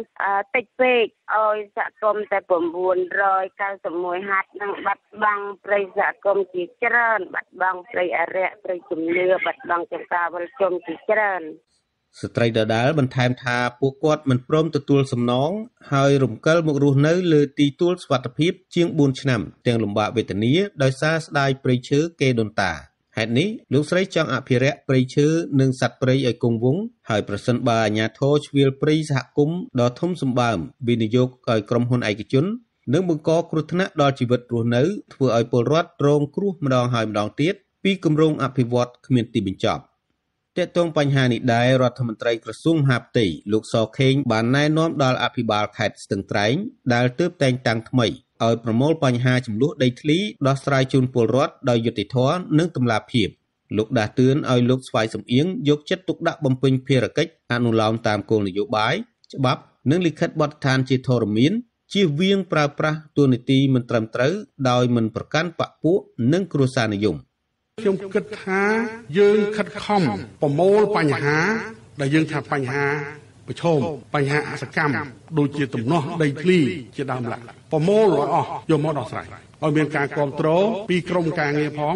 តិចពេកអោយសហគមន៍តែ991ហាត់នឹងបាត់បង់ព្រៃសហគមន៍ជាច្រើនបាត់បង់ព្រៃអរិយព្រៃជំនឿបាត់បង់ចង្ការវលជុំជាច្រើនស្ត្រីដដាលបន្ថែមថាពួកគាត់មិនព្រមទទួលសំណងហើយរំកិលមករស់នៅលើទីទួលសុវត្ថិភាពជាង4ឆ្នាំទាំងលំបាកវេទនាដោយសារស្ដាយព្រៃឈើគេដូនតាហេតុនេះលោកស្រីចង់អភិរក្សព្រៃឈើនិងសត្វព្រៃឲ្យគង់វង្សហើយប្រសិនបើអាជ្ញាធរជ្រៀលព្រៃសហគមន៍ដ៏ធំសម្បើមវិនិយោគឲ្យក្រុមហ៊ុនឯកជននឹងបង្កគ្រោះថ្នាក់ដល់ជីវិតរស់នៅធ្វើឲ្យពលរដ្ឋរងគ្រោះម្ដងហើយម្ដងទៀតពីគម្រោងអភិវឌ្ឍគ្មានទីបញ្ចប់។ទាក់ទងបញ្ហានេះដែររដ្ឋមន្ត្រីក្រសួងមហាផ្ទៃលោកសខេងបានណែនាំដល់អភិបាលខេត្តស្ទឹងត្រែងដែលទើបតែងតាំងថ្មីឲ្យប្រមូលបញ្ហាចំនួនដីធ្លីដោះស្រាយជូនពលរដ្ឋដោយយុត្តិធម៌និងតម្លាភាពលោកដាស់តឿនឲ្យលោកស្វាយសំអៀងយកចិត្តទុកដាក់បំពេញភារកិច្ចអនុលោមតាមគោលនយោបាយច្បាប់និងលិខិតបទដ្ឋានជាធរមានជៀសវាងប្រើប្រាស់ទួលនីតិមិនត្រឹមត្រូវដោយមិនប្រកាន់បកពួកនិងគ្រួសារនិយមខ្ញុំគិតថាយើងខិតខំប្រមូលបញ្ហាដែលយើងថាបញ្ហាប្រឈមបញ្ហាអសកម្មដូចជាទំនាស់ដីធ្លី ជាដើមឡាប្រមូលឲ្យអស់យកមកដោះស្រាយឲ្យមានការគ្រប់គ្រងពីក្រមការងារផង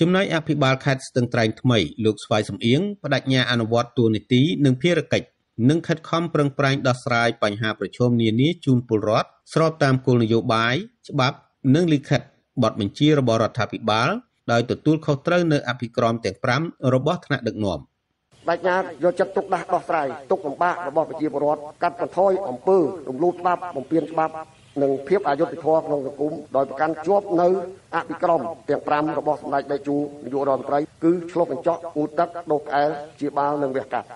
ចំណែកអភិបាលខេត្តស្ទឹងត្រែងថ្មីលោកស្វាយសំអៀងបដិញ្ញាអនុវត្តទួលនីតិនិងភារកិច្ចនិងខិតខំប្រឹងប្រែងដោះស្រាយបញ្ហាប្រឈមនានាជូនពលរដ្ឋស្របតាមគោលនយោបាយច្បាប់និងលិខិតបទបញ្ជារបស់រដ្ឋាភិបាលដោយទទួលខុសត្រូវនៅអភិក្រមទាំង5របស់ថ្នាក់ដឹកនាំបញ្ញាយកចិត្តទុកដាក់ដោះស្រាយទុកលំបាករបស់ប្រជាពលរដ្ឋកាត់បន្ថយអំពើរំលោភច្បាប់បំពានច្បាប់និងភាពអយុត្តិធម៌ក្នុងសង្គមដោយប្រកាន់ជាប់នៅអភិក្រមទាំង5របស់សម្ដេចដេជោនាយករដ្ឋមន្ត្រីគឺឆ្លុះកញ្ចក់ឧទឹកដកក្អែលជាបាល់និងវះកាត់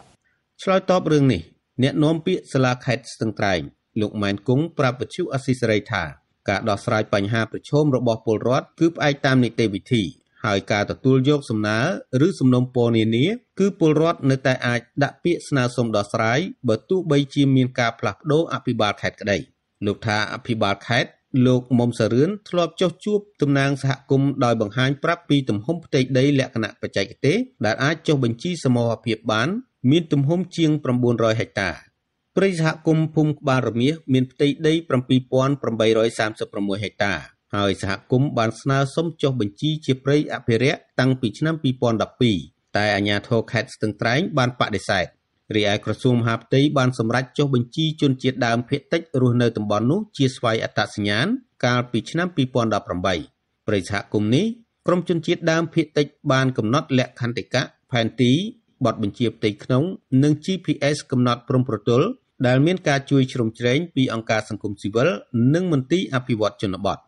ឆ្លើយតបរឿងនេះ អ្នកនាំពាក្យសាលាខេត្តស្ទឹងត្រែងលោកម៉ែនគង់ប្រាប់វិទ្យុអស៊ីសេរីថា ការដោះស្រាយបញ្ហាប្រឈមរបស់ពលរដ្ឋគឺផ្អែកតាមនីតិវិធីហើយការទទួលយកសំណើឬសំណុំពរនានាគឺពលរដ្ឋនៅតែអាចដាក់ពាក្យស្នើសុំដោះស្រាយបើទោះបីជាមានការផ្លាស់ប្ដូរអភិបាលខេត្តក្តីលោកថាអភិបាលខេត្តលោកមុំសរឿនធ្លាប់ចុះជួបតំណាងសហគមន៍ដោយបង្ហាញប្រាប់ពីទំហំផ្ទៃដីលក្ខណៈបច្ចេកទេសដែលអាចចុះបញ្ជីសមរភាពបាន មានទំហំជាង900ហិកតាព្រៃសហគមន៍ភូមិក្បាលរមាសមានផ្ទៃដី7836ហិកតាហើយសហគមន៍បានស្នើសុំចុះបញ្ជីជាព្រៃអភិរក្សតាំងពីឆ្នាំ2012តែអាជ្ញាធរខេត្តស្ទឹងត្រែងបានបដិសេធរីឯក្រសួងមហាផ្ទៃបានសម្រេចចុះបញ្ជីជនជាតិដើមភាគតិចរស់នៅតំបន់នោះជាស្វ័យអត្តសញ្ញាណកាលពីឆ្នាំ2018ព្រៃសហគមន៍នេះក្រមជនជាតិដើមភាគតិចបានកំណត់លក្ខន្តិកៈផែនទីបទបញ្ជាផ្ទៃក្នុងនិង GPS កំណត់ព្រំប្រទល់ដែលមានការជួយជ្រោមជ្រែងពីអង្គការសង្គមស៊ីវិលនិងមន្ទីរអភិវឌ្ឍជនបទ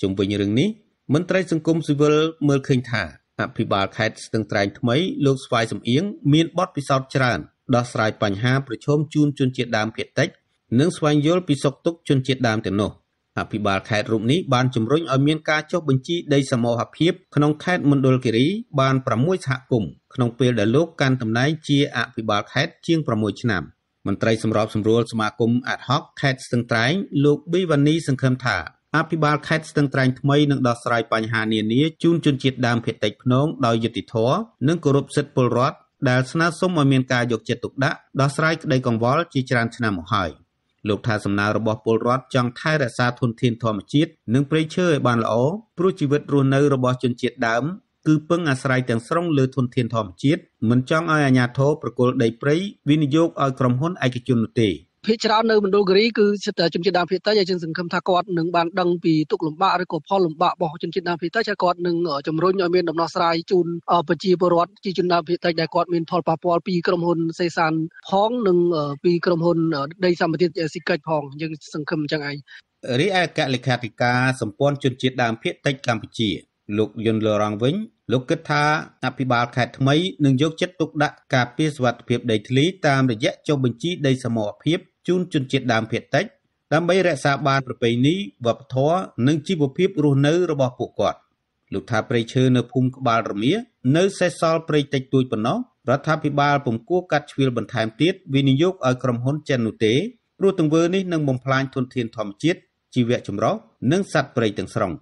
ជុំវិញរឿងនេះមន្ត្រីសង្គមស៊ីវិលមើលឃើញថាអភិបាលខេត្តស្ទឹងត្រែងថ្មី លោកស្វាយសំអៀងមានបទពិសោធន៍ច្រើនដោះស្រាយបញ្ហាប្រឈមជូនជនជាតិដើមភាគតិចនិងស្វែងយល់ពីសុខទុក្ខជនជាតិដើមទាំងនោះអភិបាលខេត្តរូបនេះបានជំរុញឲ្យមានការចុះបញ្ជីដីសមូហភាពក្នុងខេត្តមណ្ឌលគិរីបាន6សហគមន៍ក្នុងពេលដែលលោកកាន់តំណែងជាអភិបាលខេត្តជាង6ឆ្នាំ មន្ត្រីសម្របសម្រួលសមាគមអាត់ហុកខេត្តស្ទឹងត្រែងលោកប៊ីវ៉ានីសង្ឃឹមថាអភិបាលខេត្តស្ទឹងត្រែងថ្មីនឹងដោះស្រាយបញ្ហានានាជូនជនជាតិដើមភាគតិចភ្នងដោយយុត្តិធម៌និងគោរពសិទ្ធិពលរដ្ឋដែលស្នើសុំឲ្យមានការយកចិត្តទុកដាក់ដោះស្រាយក្តីកង្វល់ជាច្រើនឆ្នាំមកហើយលោកថាសំណើរបស់ពលរដ្ឋចង់ថែរក្សាធនធានធម្មជាតិនិងព្រៃឈើឲ្យបានល្អព្រោះជីវិតរស់នៅរបស់ជនជាតិដើមគឺពឹងអាស្រ័យទាំងស្រុងលើធនធានធម្មជាតិមិនចង់ឲ្យអាជ្ញាធរប្រគល់ដីព្រៃវិនិយោគឲ្យក្រុមហ៊ុនឯកជននោះទេភ័យច្រើននៅមណ្ឌលគិរីគឺចិត្តជំនឿដើមភេតិចហើយយើងសង្ឃឹមថាគាត់នឹងបានដឹងពីទុកលំបាកឬក៏ផលលំបាករបស់ជំនឿដើមភេតិចហើយគាត់នឹងជំរុញឲ្យមានដំណោះស្រាយជូនប្រជាពលរដ្ឋជាជំនឿដើមភេតិចដែលគាត់មានផលប៉ះពាល់ពីក្រុមហ៊ុនសេសានផងនិងពីក្រុមហ៊ុនដីសម្បត្តិសេកិច្ចផងយើងសង្ឃឹមអញ្ចឹងឯងរីឯអគ្គលេខាធិការសម្ព័ន្ធជនជាតិដើមភាគតិចកម្ពុជា លោកយុនលរងវិញ លោកគិតថាអភិបាលខេត្តថ្មីនឹងយកចិត្តទុកដាក់ការពារសុវត្ថិភាពដីធ្លីតាមរយៈចុះបញ្ជីដីសមរភាពជូនជនជាតិដើមភាគតិចដើម្បី រក្សាបានប្រពៃណីវប្បធម៌និងជីវភាពរស់នៅរបស់ពួកគាត់ លោកថាព្រៃឈើនៅភូមិក្បាលរមៀនៅសេសសល់ព្រៃតិចតួចប៉ុណ្ណោះរដ្ឋាភិបាល ពំគួរកាត់ជ្រឿលបន្ថែមទៀតវិនិយោគឲ្យក្រុមហ៊ុនចិននោះទេព្រោះទង្វើនេះនឹងបំផ្លាញធនធានធម្មជាតិជីវៈចម្រុះនិងសត្វព្រៃទាំងស្រុង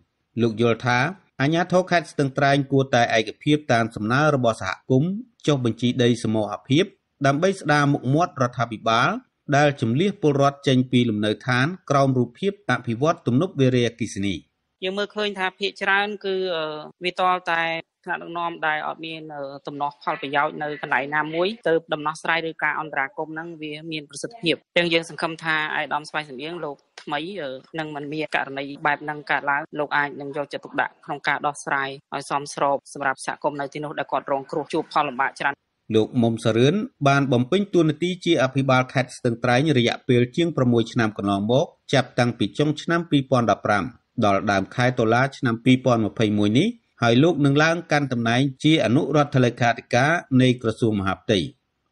លោកយល់ថាអាញាធរខេត្តស្ទឹងត្រែង គួរតែឯកភាពតាមសំណើរបស់សហគមន៍ចុះបញ្ជីដីសមូហភាពដើម្បីស្ដារមុខមាត់រដ្ឋាភិបាលដែលជំលះពលរដ្ឋចេញពីលំនៅឋានក្រោមរូបភាពអភិវឌ្ឍទំនប់វេរីអគិសនីយើងមើលឃើញថាភាគច្រើនគឺវាតលតែថ្នាក់ដឹកនាំដែលអត់មានដំណោះផលប្រយោជន៍នៅកន្លែងណាមួយទៅដំណោះស្រាយឬការអន្តរាគមន៍ហ្នឹងវាមានប្រសិទ្ធភាពទាំងយើងសង្ឃឹមថាអាយដាមស្វ័យសម្រៀងលោកថ្មីនឹងមិនមានករណីបែបហ្នឹងកើតឡើងលោកអាចនឹងយកចិត្តទុកដាក់ក្នុងការដោះស្រាយឲ្យសមស្របសម្រាប់សហគមន៍នៅទីនោះដែលគាត់រងគ្រោះជួបផលលំបាកច្រើនលោកមុំសរឿនបានបំពេញតួនាទីជាអភិបាលខេត្តស្ទឹងត្រែងរយៈពេលជាង6ឆ្នាំកន្លងមកចាប់តាំងពីចុង ឆ្នាំ2015ដល់ដើមខែតុលាឆ្នាំ2021នេះហើយលោកនឹងឡើងកាន់តំណែង ជាអនុរដ្ឋលេខាធិការនៃក្រសួងមហាផ្ទៃ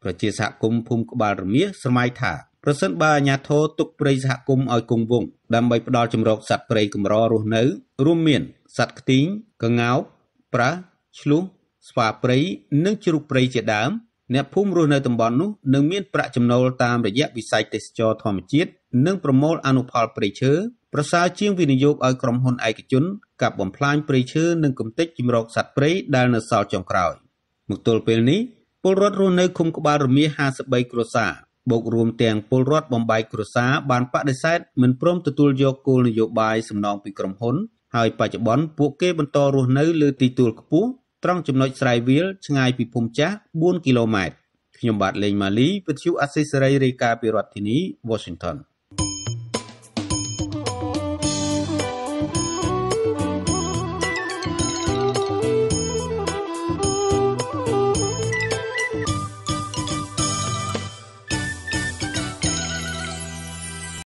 ប្រជាសហគមន៍ភូមិក្បាលរមៀសស្មៃថាប្រសិនបើអាជ្ញាធរទុកព្រៃសហគមន៍ឲ្យគង់វង្សដើម្បីផ្ដល់ជំរកសត្វព្រៃកម្ររស់នៅ រួមមានសត្វខ្ទីងកង្កោបប្រើឆ្លុះស្វាព្រៃនិងជ្រូកព្រៃជាដើមអ្នកភូមិរស់នៅតំបន់នោះនឹងមានប្រាក់ចំណូលតាមរយៈវិស័យទេសចរធម្មជាតិនិងប្រមូលអនុផលព្រៃឈើប្រសើរជាងវិនិយោគឲ្យក្រុមហ៊ុនឯកជនកាប់បំផ្លាញព្រៃឈើនិងកំទេចជំរកសត្វព្រៃដែលនៅសល់ចុងក្រោយ មកទល់ពេលនេះពលរដ្ឋរស់នៅឃុំក្បាលរមៀ53គ្រួសារបូករួមទាំងពលរដ្ឋបំបីគ្រួសារបានបដិសេធមិនព្រមទទួលយកគោលនយោបាយសំណងពីក្រុមហ៊ុនហើយបច្ចុប្បន្នពួកគេបន្តរស់នៅលើទីទួលខ្ពស់ត្រង់ចំណុចស្រៃវាលឆ្ងាយពីភូមិចាស់4គីឡូម៉ែត្រខ្ញុំបាទលេងម៉ាលីវិទ្យុអេស៊ីសរ៉ៃរាយការណ៍ពីរដ្ឋធានី Washington